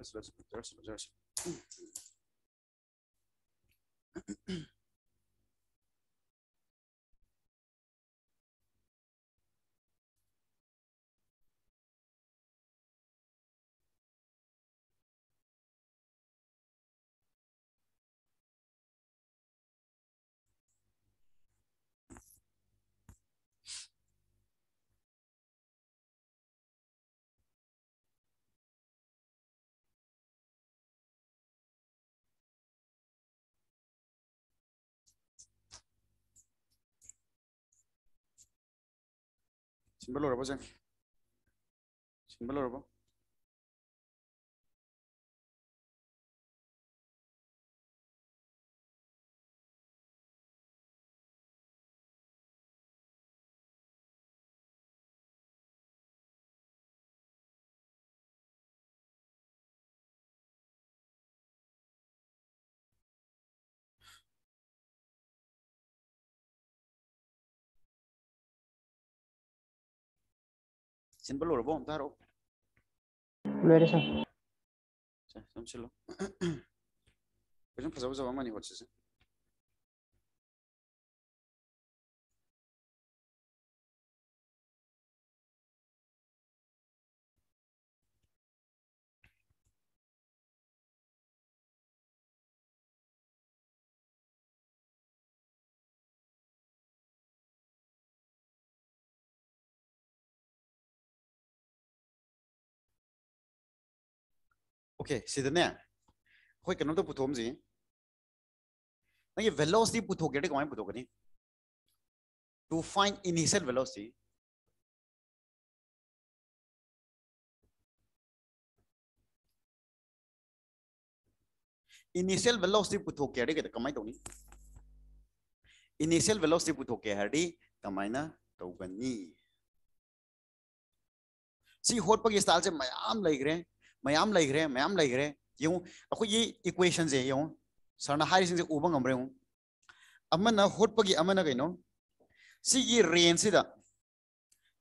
[SPEAKER 1] Teste, teste, teste, teste. Sin valor, pues, Ángel. Sin valor, pues. siempre lo robó, claro no Lo eres. Sí, son chelo. pues empezamos a ver manejos, Okay,
[SPEAKER 2] ꯁꯤꯗꯅꯦ ꯑꯩꯈꯣꯏ ꯀꯩꯅꯣꯝꯇ ꯄꯨꯊꯣꯛꯑꯝꯁꯤ ꯅꯪꯒꯤ velocity ꯄꯨꯊꯣꯛꯀꯦꯗꯤ ꯀꯃꯥꯏꯅ ꯄꯨꯊꯣꯛꯀꯅꯤ to find initial velocity initial velocity पुथोके हरे के कमाई तो नहीं initial velocity पुथोके हरे कमाई ना तो बनी सी होट पर ये साल से मयाम लग रहे हैं मैम लेग्रे मैम लेग्रे यू अखोई इक्वेशन से यू सरना हाई उब गमरे अमना होटपगी अमना कहीं सी रें से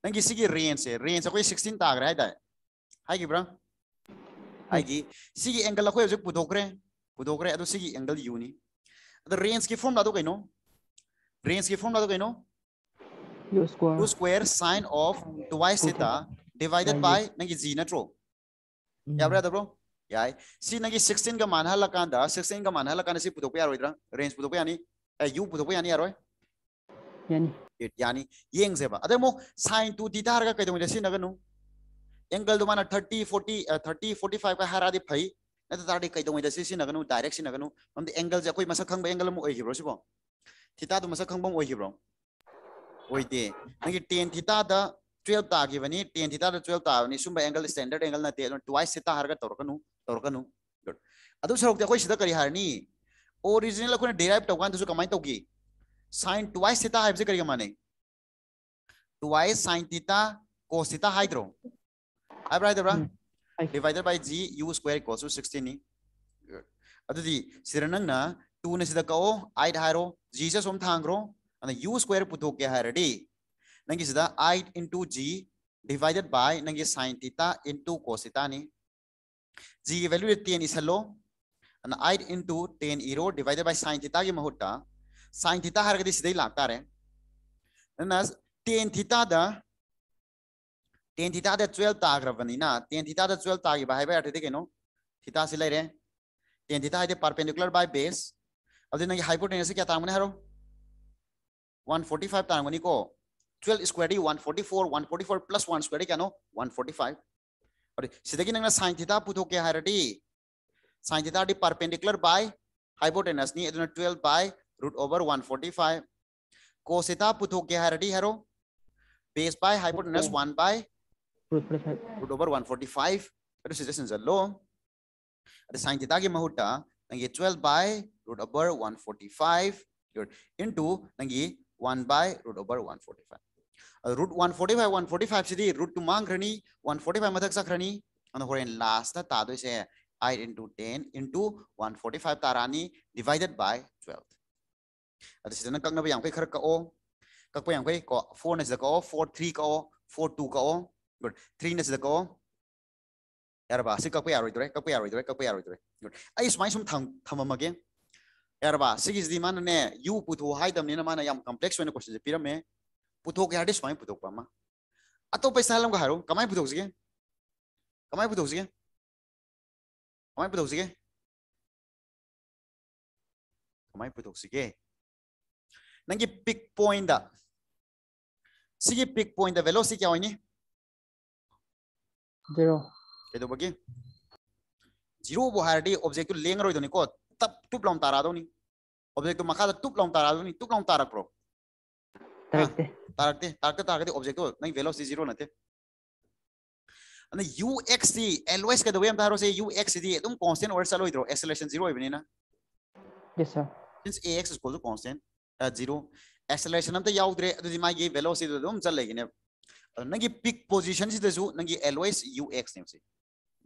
[SPEAKER 2] नंगी सी से रेंज अखोई सिक्सटीन ताग्रे है सी एंगल अखोई पुदोग्रे पुदोग्रे अदो एंगल यूनी अदो रेंज की फॉर्म लादो कहो रेंज की फॉर्म लादो कहो u square u square sine of twice theta नंगी जी नो ꯌꯥꯕ꯭ꯔꯥ ꯌꯥꯗꯕ꯭ꯔꯣ ꯌꯥꯏ ꯁꯤ ꯅꯪꯒꯤ ꯁꯤꯛꯁꯇꯤꯟꯒ ꯃꯥꯟꯅꯍꯜꯂꯀꯥꯟꯗ ꯁꯤꯛꯁꯇꯤꯟꯒ ꯃꯥꯟꯅꯍꯜꯂꯀꯥꯟꯗ ꯁꯤ ꯄꯨꯊꯣꯛꯄ ꯌꯥꯔꯣꯏꯗ꯭ꯔꯥ ꯔꯦꯟꯖ ꯄꯨꯊꯣꯛꯄ ꯌꯥꯅꯤ ꯌꯨ ꯄꯨꯊꯣꯛꯄ ꯌꯥꯅꯤ ꯌꯥꯔꯣꯏ ꯌꯥꯅꯤ यानी येंग से बा मो साइन टू दीदा हर का कह दूं जैसे नगनु एंगल दो माना थर्टी फोर्टी फोर्टी फाइव का हर फई न तो तारे कह दूं नगनु डायरेक्ट सी नगनु हम द एंगल जा कोई मसक खंग एंगल मो ओई सिबो थीटा तो मसक खंग बम ओई नगी टेन थीटा द ट्वेल्व तागिबनी टेन थीटा ट्वेल्व ताबनी सूब एंगल स्टैंडर्ड एंगल नए ट्वाइस थीटा हर तौरकनु तौरकनु गुड अब सरोक्ते अखोय कई हारनी ओरिजिनल अखोय डिराइव तौकान दसु तौगी sin ट्वाइस थीटा हाइबसे माने twice sine theta cos theta हाइद्रो हाइब्रा divided by g u square square two 16 ni adudi siranang na 2 na sida ka o i hairo g sa som thangro and u square putok नंगी आई into g divided by नंगी sine theta into cos theta g value ten इसलो आई into ten इरो divided by sine theta की मुहूर्त sign थीता हर गई लाता है टेन थीता टेन थीता द्वेल्व ताग्रबनी ना टेन थीता द्वेल्व तागि है अर्थ कहो थीता से लेर टेन थीता है पारपेंडिकुलर बाय बेस अब नाइपोटेन से क्या तांगने हर वन फोर्टी फाइव तांगनी को 12 square 144 144 plus 1 square क्या नो 145 और सीधे की नंगना sin theta पुतो क्या है रेडी sin theta डी perpendicular by hypotenuse नहीं इतना 12 by root over 145 cos theta पुतो क्या है रेडी हैरो base by hypotenuse 1 by root over 145 अरे सीधे सिंजल लो अरे sin theta की महुटा नंगे 12 by root over 145 into नंगे 1 by root over 145 root 145 145 sidi root to mangrani 145 mathak sakrani ana horen last ta tado se 8 into 10 into 145 tarani divided by 12 ada sidana kangna ba yam kai khar ka o kak pa yam kai ko 4 na sida ko 4 3 ko 4 2 ko good 3 na sida ko yarba si kak pa yaroi dre kak pa yaroi dre kak pa yaroi dre good ai smai sum tham thamamage yarba sigis di mana ne u putu haidam ne mana yam complex when question piram me ꯄꯨꯊꯣꯛꯀꯦ ꯍꯥꯏꯔꯗꯤ ꯁꯨꯃꯥꯏꯅ ꯄꯨꯊꯣꯛꯄ ꯑꯃ ꯑꯇꯣꯞꯄ style ꯑꯃꯒ ꯍꯥꯏꯔꯣ ꯀꯃꯥꯏꯅ ꯄꯨꯊꯣꯛꯁꯤꯒꯦ ꯀꯃꯥꯏꯅ ꯄꯨꯊꯣꯛꯁꯤꯒꯦ ꯀꯃꯥꯏꯅ ꯄꯨꯊꯣꯛꯁꯤꯒꯦ ꯀꯃꯥꯏꯅ ꯄꯨꯊꯣꯛꯁꯤꯒꯦ ꯅꯪꯒꯤ ꯄꯤꯛ ꯄꯣꯏꯟꯗ ꯁꯤꯒꯤ ꯄꯤꯛ ꯄꯣꯏꯟꯗ ꯚꯦꯂꯣꯁꯤꯇꯤ ꯀꯌꯥ ꯑꯣꯏꯅꯤ ꯖꯦꯔꯣ ꯀꯩꯗꯧꯕꯒꯤ ꯖꯤꯔꯣꯕꯨ ꯍꯥꯏꯔꯗꯤ ꯑꯣꯕꯖꯦꯛꯇꯨ ꯂꯦꯡꯉꯔꯣꯏꯗꯣꯏꯅꯤꯀꯣ ꯇꯞ ꯇꯨꯞ ꯂꯥꯎ ꯇꯥꯔꯛꯑꯗꯧꯅꯤ ꯑꯣꯕꯖꯦꯛꯇꯨ ꯃꯈꯥꯗ ꯇꯨꯞ ꯂꯥꯎ ꯇꯥꯔꯛꯑꯗꯧꯅꯤ ꯇꯨꯞ ꯂꯥꯎ ꯇꯥꯔꯛꯄ꯭ꯔꯣ तारकते तारकते तारकते तारकते ऑब्जेक्टो नहीं वेलोसिटी जीरो नते અને ux થી ls કે દોય એમ ધારો છે ux થી એકદમ કોન્સ્ટન્ટ ઓર ચાલો ઇધરો એક્સેલરેશન જીરો હોય બની ના yes sir since ax is equal to constant zero acceleration એમ તો યાઉદરે અદુજી માગી વેલોસિટી દોમ ચલેગી ને નંગી પિક પોઝિશન સિદસુ નંગી ls ux ને છે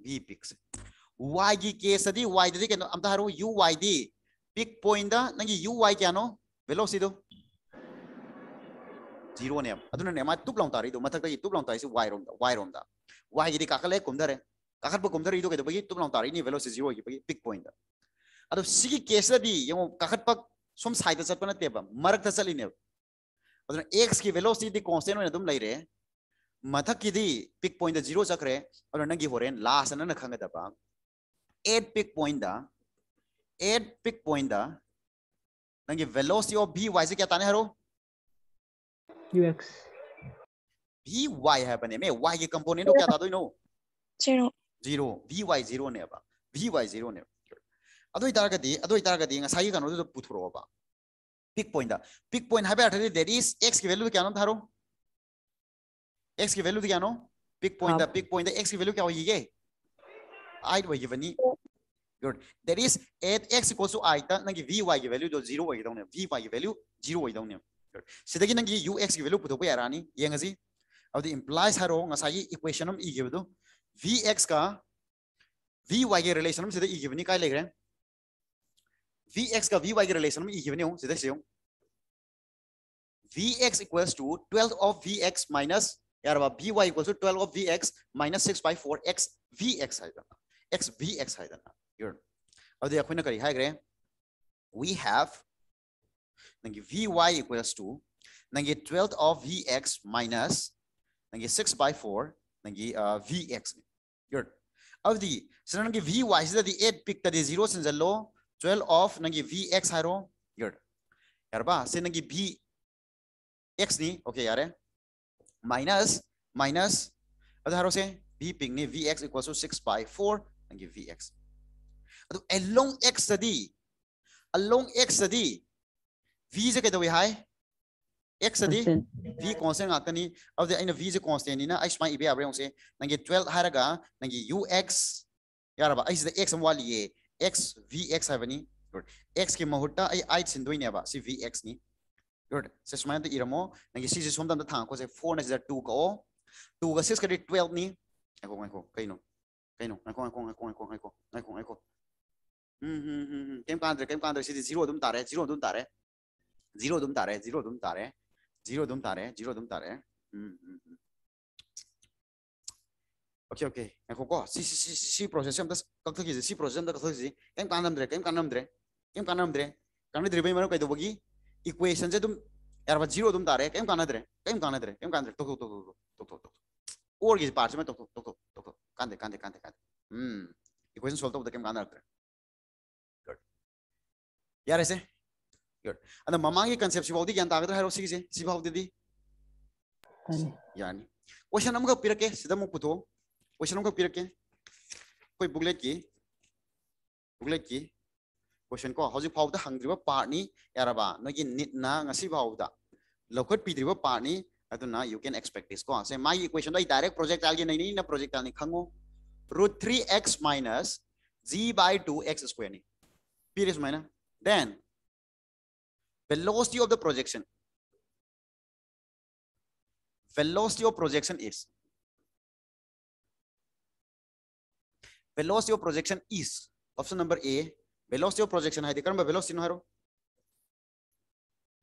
[SPEAKER 2] v પિક્સ y गी केस दी y दी के अंत हारो u y दी पिक पॉइंट दा नंगी u y क्या नो वेलोसिटी दो ꯖꯤꯔꯣꯅꯦꯕ ꯑꯗꯨꯅ ꯃꯥ ꯇꯨꯞ ꯂꯥꯎ ꯇꯥꯔꯤꯗꯣ ꯃꯊꯛꯇꯒꯤ ꯇꯨꯞ ꯂꯥꯎ ꯇꯥꯔꯤꯁꯦ ꯋꯥꯏꯔꯣꯝꯗ ꯋꯥꯏꯔꯣꯝꯗ ꯋꯥꯏꯒꯤꯗꯤ ꯀꯥꯈꯠꯂꯦ ꯀꯨꯝꯊꯔꯦ ꯀꯥꯈꯠꯄ ꯀꯨꯝꯊꯔꯤꯗꯣ ꯀꯩꯗꯧꯕꯒꯤ ꯇꯨꯞ ꯂꯥꯎ ꯇꯥꯔꯤꯅꯤ ꯚꯦꯂꯣꯁꯤꯇꯤ ꯖꯤꯔꯣ ꯑꯣꯏꯈꯤꯕꯒꯤ ꯄꯤꯛ ꯄꯣꯏꯟꯗ ꯑꯗꯣ ꯁꯤꯒꯤ केसꯗꯤ ꯌꯦꯡꯉꯣ ꯀꯥꯈꯠꯄ ꯁꯣꯝ ꯁꯥꯏꯗ ꯆꯠꯄ ꯅꯠꯇꯦꯕ ꯃꯔꯛꯇ ꯆꯠꯂꯤꯅꯦꯕ ꯑꯗꯨꯅ x ꯒꯤ ꯚꯦꯂꯣꯁꯤꯇꯤꯗꯤ ꯀꯣꯟꯁꯇꯦꯟ ꯑꯣꯏꯅ ꯑꯗꯨꯝ ꯂꯩꯔꯦ ꯃꯊꯛꯀꯤꯗꯤ ꯄꯤꯛ ꯄꯣꯏꯟꯗ ꯖꯤꯔꯣ ꯆꯠꯈ꯭ꯔꯦ ꯑꯗꯨꯅ ꯅꯪꯒꯤ ꯍꯣꯔꯦꯟ ꯂꯥꯁꯇ ꯅꯪꯅ ꯈꯪꯒꯗꯕ एट पिक पॉइंट दा एट पिक पॉइंट दा नंगे वेलोसिटी ऑफ बी वाई से क्या ताने हरो ux भी y है बने में y के कंपोनेंट क्या था तो नो जीरो जीरो vy जीरो ने अब vy जीरो ने अदो इतारगदी अदो इतारगदी ngasai ga no do puthro ba pick point da pick point have at there is x की वैल्यू क्या नो थारो x की वैल्यू क्या नो pick point da pick point da x की वैल्यू क्या होगी ये i do given good there is at x equals to i ta nagi vy की वैल्यू जो जीरो होगी तो ने vy की वैल्यू जीरो होगी तो ने Good. sidagi nang ux gi value puto pa yeng yengasi. Ab the implies haro ngasa gi equation am e gi v vx ka vy gi relation am हम e gi निकाल kai रहे हैं v x का v y के e gi हो सीधे से हो v x equals to 12 of vx minus यार बाप v equals to 12 of vx minus 6 by 4 x v x है देना x v x है देना योर अब देखो ना करी है ग्रे we have Nangi Vy equals 2 to Nangi 12 of Vx minus Nangi 6 by 4 Nangi uh, Vx. Good. Of the so Nangi Vy is the 8 pick that is 0 since the low 12 of Nangi Vx. Hiro. Good. Yarba, say Nangi Vx ni. Okay, yare. Minus, minus. Other Haro say V pick Vx equals to 6 by 4 Nangi Vx. Along x the d, along x the वीजे कई है एक्सदी we constant गाकनी अब अन वीजे constant निना आई स्माई इबे आबरे उसे नंगे 12 हारगा नंगे ux यारबा आई से x वालिए x vx हाबनी गुड x के महुटा आई आई सिंदोइने बा सी vx नि गुड से स्माई द इरमो नंगे सी से सोमदम द तो था को से 4 ने 2 को 2 का 6 का 12 नि एको एको कइनो कइनो एको एको एको एको एको एको एको हम्म हम्म हम्म केम कांद्रे केम कांद्रे सी 0 दुम तारे 0 दुम तारे जीरो दुम तारे जीरो दुम तारे जीरो दुम तारे जीरो दुम तारे ओके ओके एको को सी सी सी सी प्रोसेस हम दस कक्त की सी प्रोसेस हम दस कक्त की कैम कान नंबर कैम कान नंबर कैम कान नंबर कान दे भाई मारो कई दो बगी इक्वेशन से तुम यार बस जीरो तुम तारे कैम कान नंबर कैम कान नंबर कैम कान नंबर टोक टोक टोक टोक टोक और की पार्ट में टोक टोक टोक टोक कान दे कान दे कान दे कान दे हम्म इक्वेशन सॉल्व तो कैम कान नंबर गुड यार ऐसे ꯌꯣꯔ ꯑꯗ ꯃꯃꯥꯡꯒꯤ ꯀꯟꯁꯦꯞꯁꯤꯐꯥꯎꯗꯤ ꯒ꯭ꯌꯥꯟ ꯇꯥꯒꯗ꯭ꯔꯥ ꯍꯥꯏꯔꯣ ꯁꯤꯒꯤꯁꯦ ꯁꯤꯐꯥꯎꯗꯗꯤ यानी क्वेश्चन अमुक पीरके सिदमुक पुतो क्वेश्चन अमुक पीरके कोई बुकलेट की बुकलेट की क्वेश्चन को हौजी पार्टी हंग्रीब पार्टनी यारबा नोगी नित ना ngasi फाउदा लोखत पीद्रीब पार्टनी अतो ना you can expect this answer my equation दा डायरेक्ट प्रोजेक्ट आलगे नहीं नहीं ना प्रोजेक्ट आलनी खंगो root 3x minus g by 2x square ni पीरियस माइना then velocity of the projection velocity of projection is velocity of projection is option number A velocity of projection haide karamba velocity no haro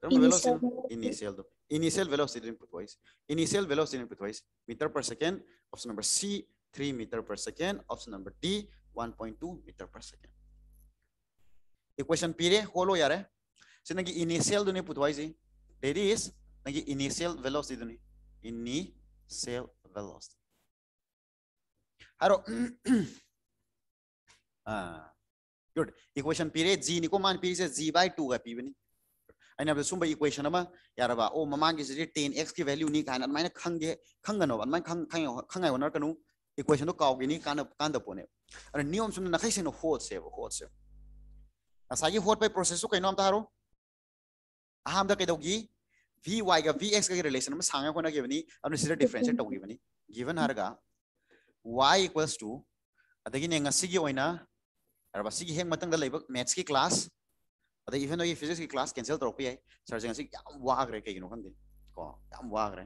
[SPEAKER 1] velocity initial
[SPEAKER 2] do initial velocity input wise initial velocity input wise meter per second option number C 3 meter per second option number D 1.2 meter per second equation period holo yare So, nagi initial dun ni po YZ. That is, nagi initial velocity dun ni Initial velocity. Haro. ah. Good. Equation period Z ni ko man period Z by 2 ka P bani. Ani abla sumba equation ama yara ba o mamang ki ziri 10x ki value ni kan an maina khange khanga no an main khang khang khangai onar kanu equation to kaw gi ni kan kan da pone. Ara niyom sumna nakhai se no hot se hot se. Asagi hot by process ko no am taro अहमद कई v y v x का relation सांगी difference तौगी given हर y equals to अगनेस हे मतलब लेब की क्लास अद इवन नई फिजिक्स की क्लास कैंसल तौर पर सर से वाग्रे कौन खे वाग्रे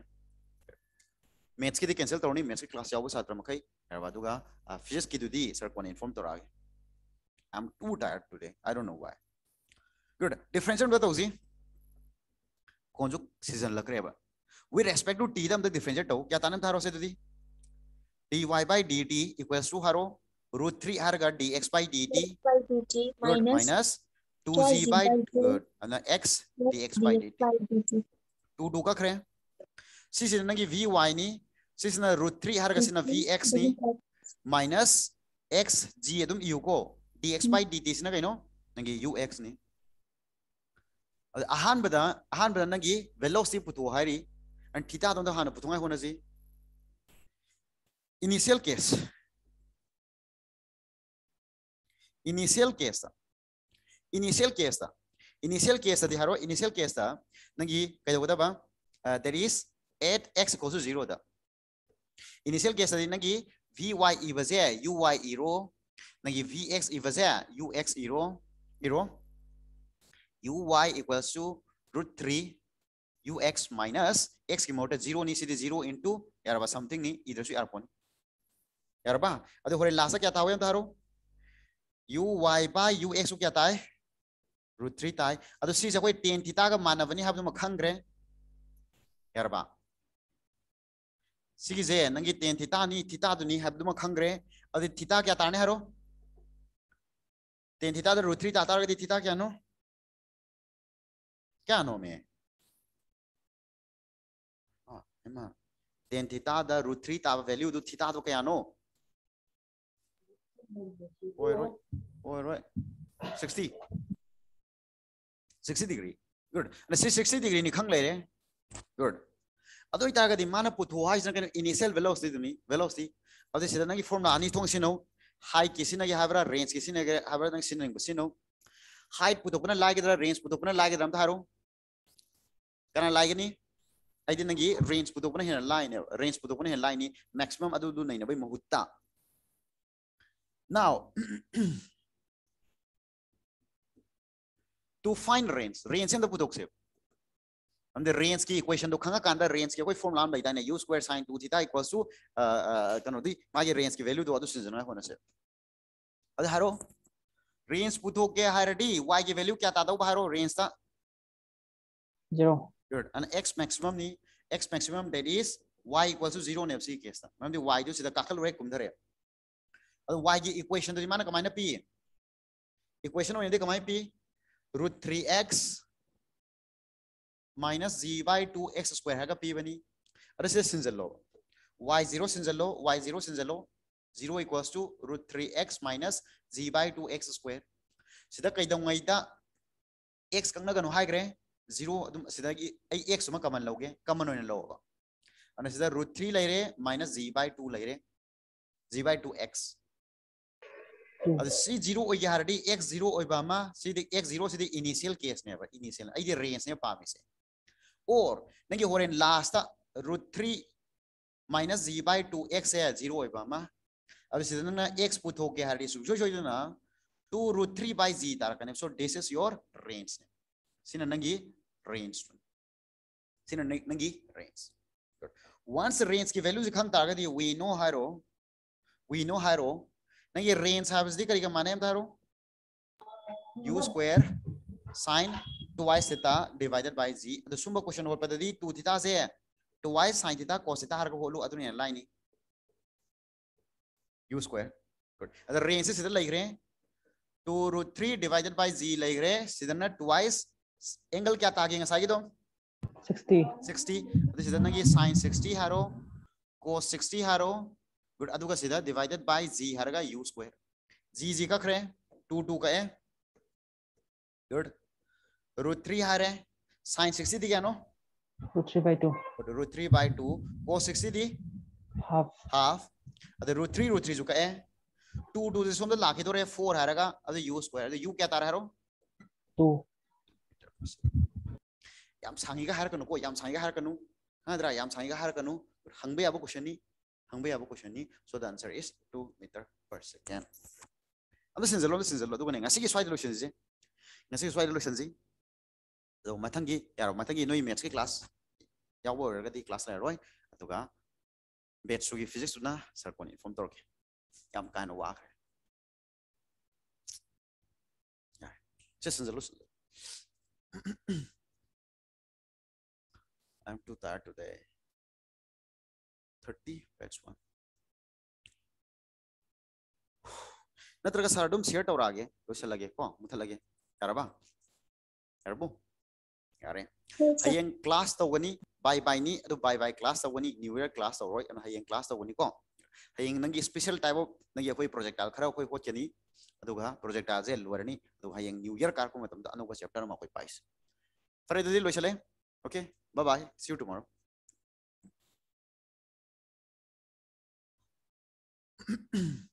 [SPEAKER 2] मेथ्स की कैंसल तौर मेथ्स की क्लास जाऊ छात्र फिजिक्स की सर को इनफॉर्म तौर I am too tired today I डोट नो वाई गुड डिफ्रेंस तौजी कौन जो सीजन लग रहे हैं वी रेस्पेक्ट टू टी दम द डिफरेंस टो क्या था uh, ना था रोसे दीदी d y by d t equal to हरो रू थ्री हर गट d x by d
[SPEAKER 1] T minus
[SPEAKER 2] two g by x d x by d two two का खरे सी सीजन की वी वाई नी सी सीजन रू थ्री हर गसी ना वी एक्स नी माइनस एक्स जी एकदम u x by d t सी एक्स नी अहानबदा अहानबदा नंगी वेलोसिटी पुतु हारी and theta don't have to know what initial case initial case initial case initial case the haro initial case the nangi kaya ba there is 8x equals to 0 da initial case the nangi vy equals uy zero nangi vx equals ux zero zero uy equals to root 3 ux minus x remote 0 ni city 0 into yaraba something ni either si arpon yaraba adu hore lasa kya tawe daro uy by ux kya tai root 3 tai adu si sa koi tan theta ga manavani habu makhangre yaraba si je nangi tan theta ni theta du ni habu makhangre adu theta kya tane haro tan theta da root 3 tata ga theta kya क्या नोमे tan theta द three ताव value क्या नो ओए रोए ओए रोए सिक्सटी सिक्सटी सिक्सटी डिग्री नहीं खंग ले रहे गुड अतो इतना का दिमाग ना पुत्र हाई जनके ना कि फॉर्मूला आनी थोंग सीनो हाई kana laigani aidi nangi range puto puna hena line range puto puna hena line maximum adu du nai na bai mahutta now to find range range in the putok se हम द range की equation तो खंगा कांदा range की कोई formula हम लइदा ने u square sin 2 theta equals to कनो दी मागे रेंज की वैल्यू दो अदु सिजन होना से अद हारो रेंज पुथो के हारडी y की वैल्यू क्या तादो हारो रेंज ता 0 good and x maximum ni x maximum that is y equals to 0 ne si case ta mam di y jo sida kakal re kum dhare adu y gi equation du mana kamaina p equation ne de kamai p root 3x minus z by 2x square है p bani अरे से सिंजल लो y zero सिंजल लो y zero सिंजल लो zero equals to root three x minus g by two da square सीधा कई दंगई एक्स कंगनगनो gre जीरो एक्स कमन लौगे कमन लौब रूट थ्री लेर माइनस जी बाय टू लेर जी बाय टू एक्स सी zero x zero x zero initial case ने इनिशियल रेंज ने पासे और नगे हर last root three minus g by two x है जीरो एक्स पुथोगे सूसोदना two root three by g तारकने so this is your range ने नंगी range. Sino nagi range. Good. Once range ki values ikhang taga diye we know haro, we know haro. Na ye range habis di kariga mane haro. U square sine twice theta divided by z. The sumba question hol pada di two theta se hai. Twice sine theta cos theta har ko holu adu ne line ni. U square. Good. अगर range से सीधा लग रहे हैं two root three divided by g लग रहे सीधा ना ट्वाइस एंगल क्या ताकेंगे साइड दो 60 60 ಅದು ಸಿದನಗೆ sin 60 ಹಾರೋ cos 60 ಹಾರೋ ಗುಡ್ ಅದು ಕಸಿದ ಡಿವೈಡೆಡ್ ಬೈ g ಹರಗ u ಸ್ಕ್ವೇರ್ g g का खरे 2 2 का है गुड √3 हारे sin 60 दी गया नो √3/2 √3/2 cos 60 दी हाफ हाफ ಅದು √3 √3 जुका है 2 2 से सोम तो लाके तो रे 4 हारेगा ಅದು u स्क्वायर ಅದು u क्या तारा हारो 2 ꯌꯥꯝ ꯁꯥꯡꯉꯤꯒ ꯍꯥꯏꯔꯛꯀꯅꯨꯀꯣ ꯌꯥꯝ ꯁꯥꯡꯉꯤꯒ ꯍꯥꯏꯔꯛꯀꯅꯨ ꯍꯥꯏꯗ꯭ꯔꯥ ꯌꯥꯝ ꯁꯥꯡꯉꯤꯒ ꯍꯥꯏꯔꯛꯀꯅꯨ ꯍꯪꯕ ꯌꯥꯕ ꯀꯣꯏꯁꯟꯅꯤ ꯍꯪꯕ ꯌꯥꯕ ꯀꯣꯏꯁꯟꯅꯤ so the answer is 2 metre per second ꯑꯝꯇ ꯁꯤꯟꯖꯜꯂꯣ ꯑꯝꯇ ꯁꯤꯟꯖꯜꯂꯣ ꯑꯗꯨꯒꯅꯦ ꯉꯁꯤꯒꯤ ꯁ꯭ꯋꯥꯏꯗ ꯂꯣꯏꯁꯤꯟꯁꯤ ꯉꯁꯤꯒꯤ ꯁ꯭ꯋꯥꯏꯗ ꯂꯣꯏꯁꯤꯟꯁꯤ ꯑꯗꯨꯒ ꯃꯊꯪꯒꯤ ꯌꯥꯔꯣ ꯃꯊꯪꯒꯤ ꯅꯣꯏ ꯃꯦꯠꯁꯀꯤ ꯀ꯭ꯂꯥꯁ ꯌꯥꯎꯕ ꯑꯣꯏꯔꯒꯗꯤ ꯀ꯭ꯂꯥꯁ ꯂꯩꯔꯔꯣꯏ ꯑꯗꯨꯒ ꯕꯦꯠꯁꯨꯒꯤ ꯐꯤꯖꯤꯛꯁꯇꯨꯅ ꯁꯥꯔ ꯀꯣꯟ ꯏꯟꯐꯣꯔꯝ ꯇꯧꯔꯛꯀꯦ ꯌꯥꯝ ꯀꯥꯏꯅ ꯋꯥꯈ꯭ꯔꯦ ꯌꯥꯔꯦ ꯁꯦ ꯁꯤꯟꯖꯜꯂꯣ ꯁꯤꯟꯖꯜꯂꯣ I'm too tired today. 30, batch 1. नत्रगा सारडुम सेट और आगे लोसे तो लगे को मुथ लगे यारबा यारबो यारे हयें क्लास तवनी बाय बाय नि अदु बाय बाय क्लास तवनी न्यू ईयर क्लास तवरोय अन हयें क्लास तवनी तो को हयें नंगी स्पेशल टाइप ऑफ नंगी कोई प्रोजेक्ट आल खरा अखोई कोचनी ꯑꯗꯨꯒ ꯄ꯭ꯔꯣꯖꯦꯛ ꯑꯁꯦ ꯂꯣꯏꯔꯅꯤ ꯑꯗꯨꯒ ꯍꯌꯦꯡ ꯅ꯭ꯌꯨ ꯌꯔ ꯀꯥꯔꯛꯄ ꯃꯇꯝꯗ ꯑꯅꯧꯕ ꯆꯦꯞꯇꯔ ꯑꯃ ꯑꯩꯈꯣꯏ ꯄꯥꯏꯁꯤ ꯐꯔꯦ ꯑꯗꯨꯗꯤ ꯂꯣꯏꯁꯤꯜꯂꯦ okay bye bye see you tomorrow Mm-hmm.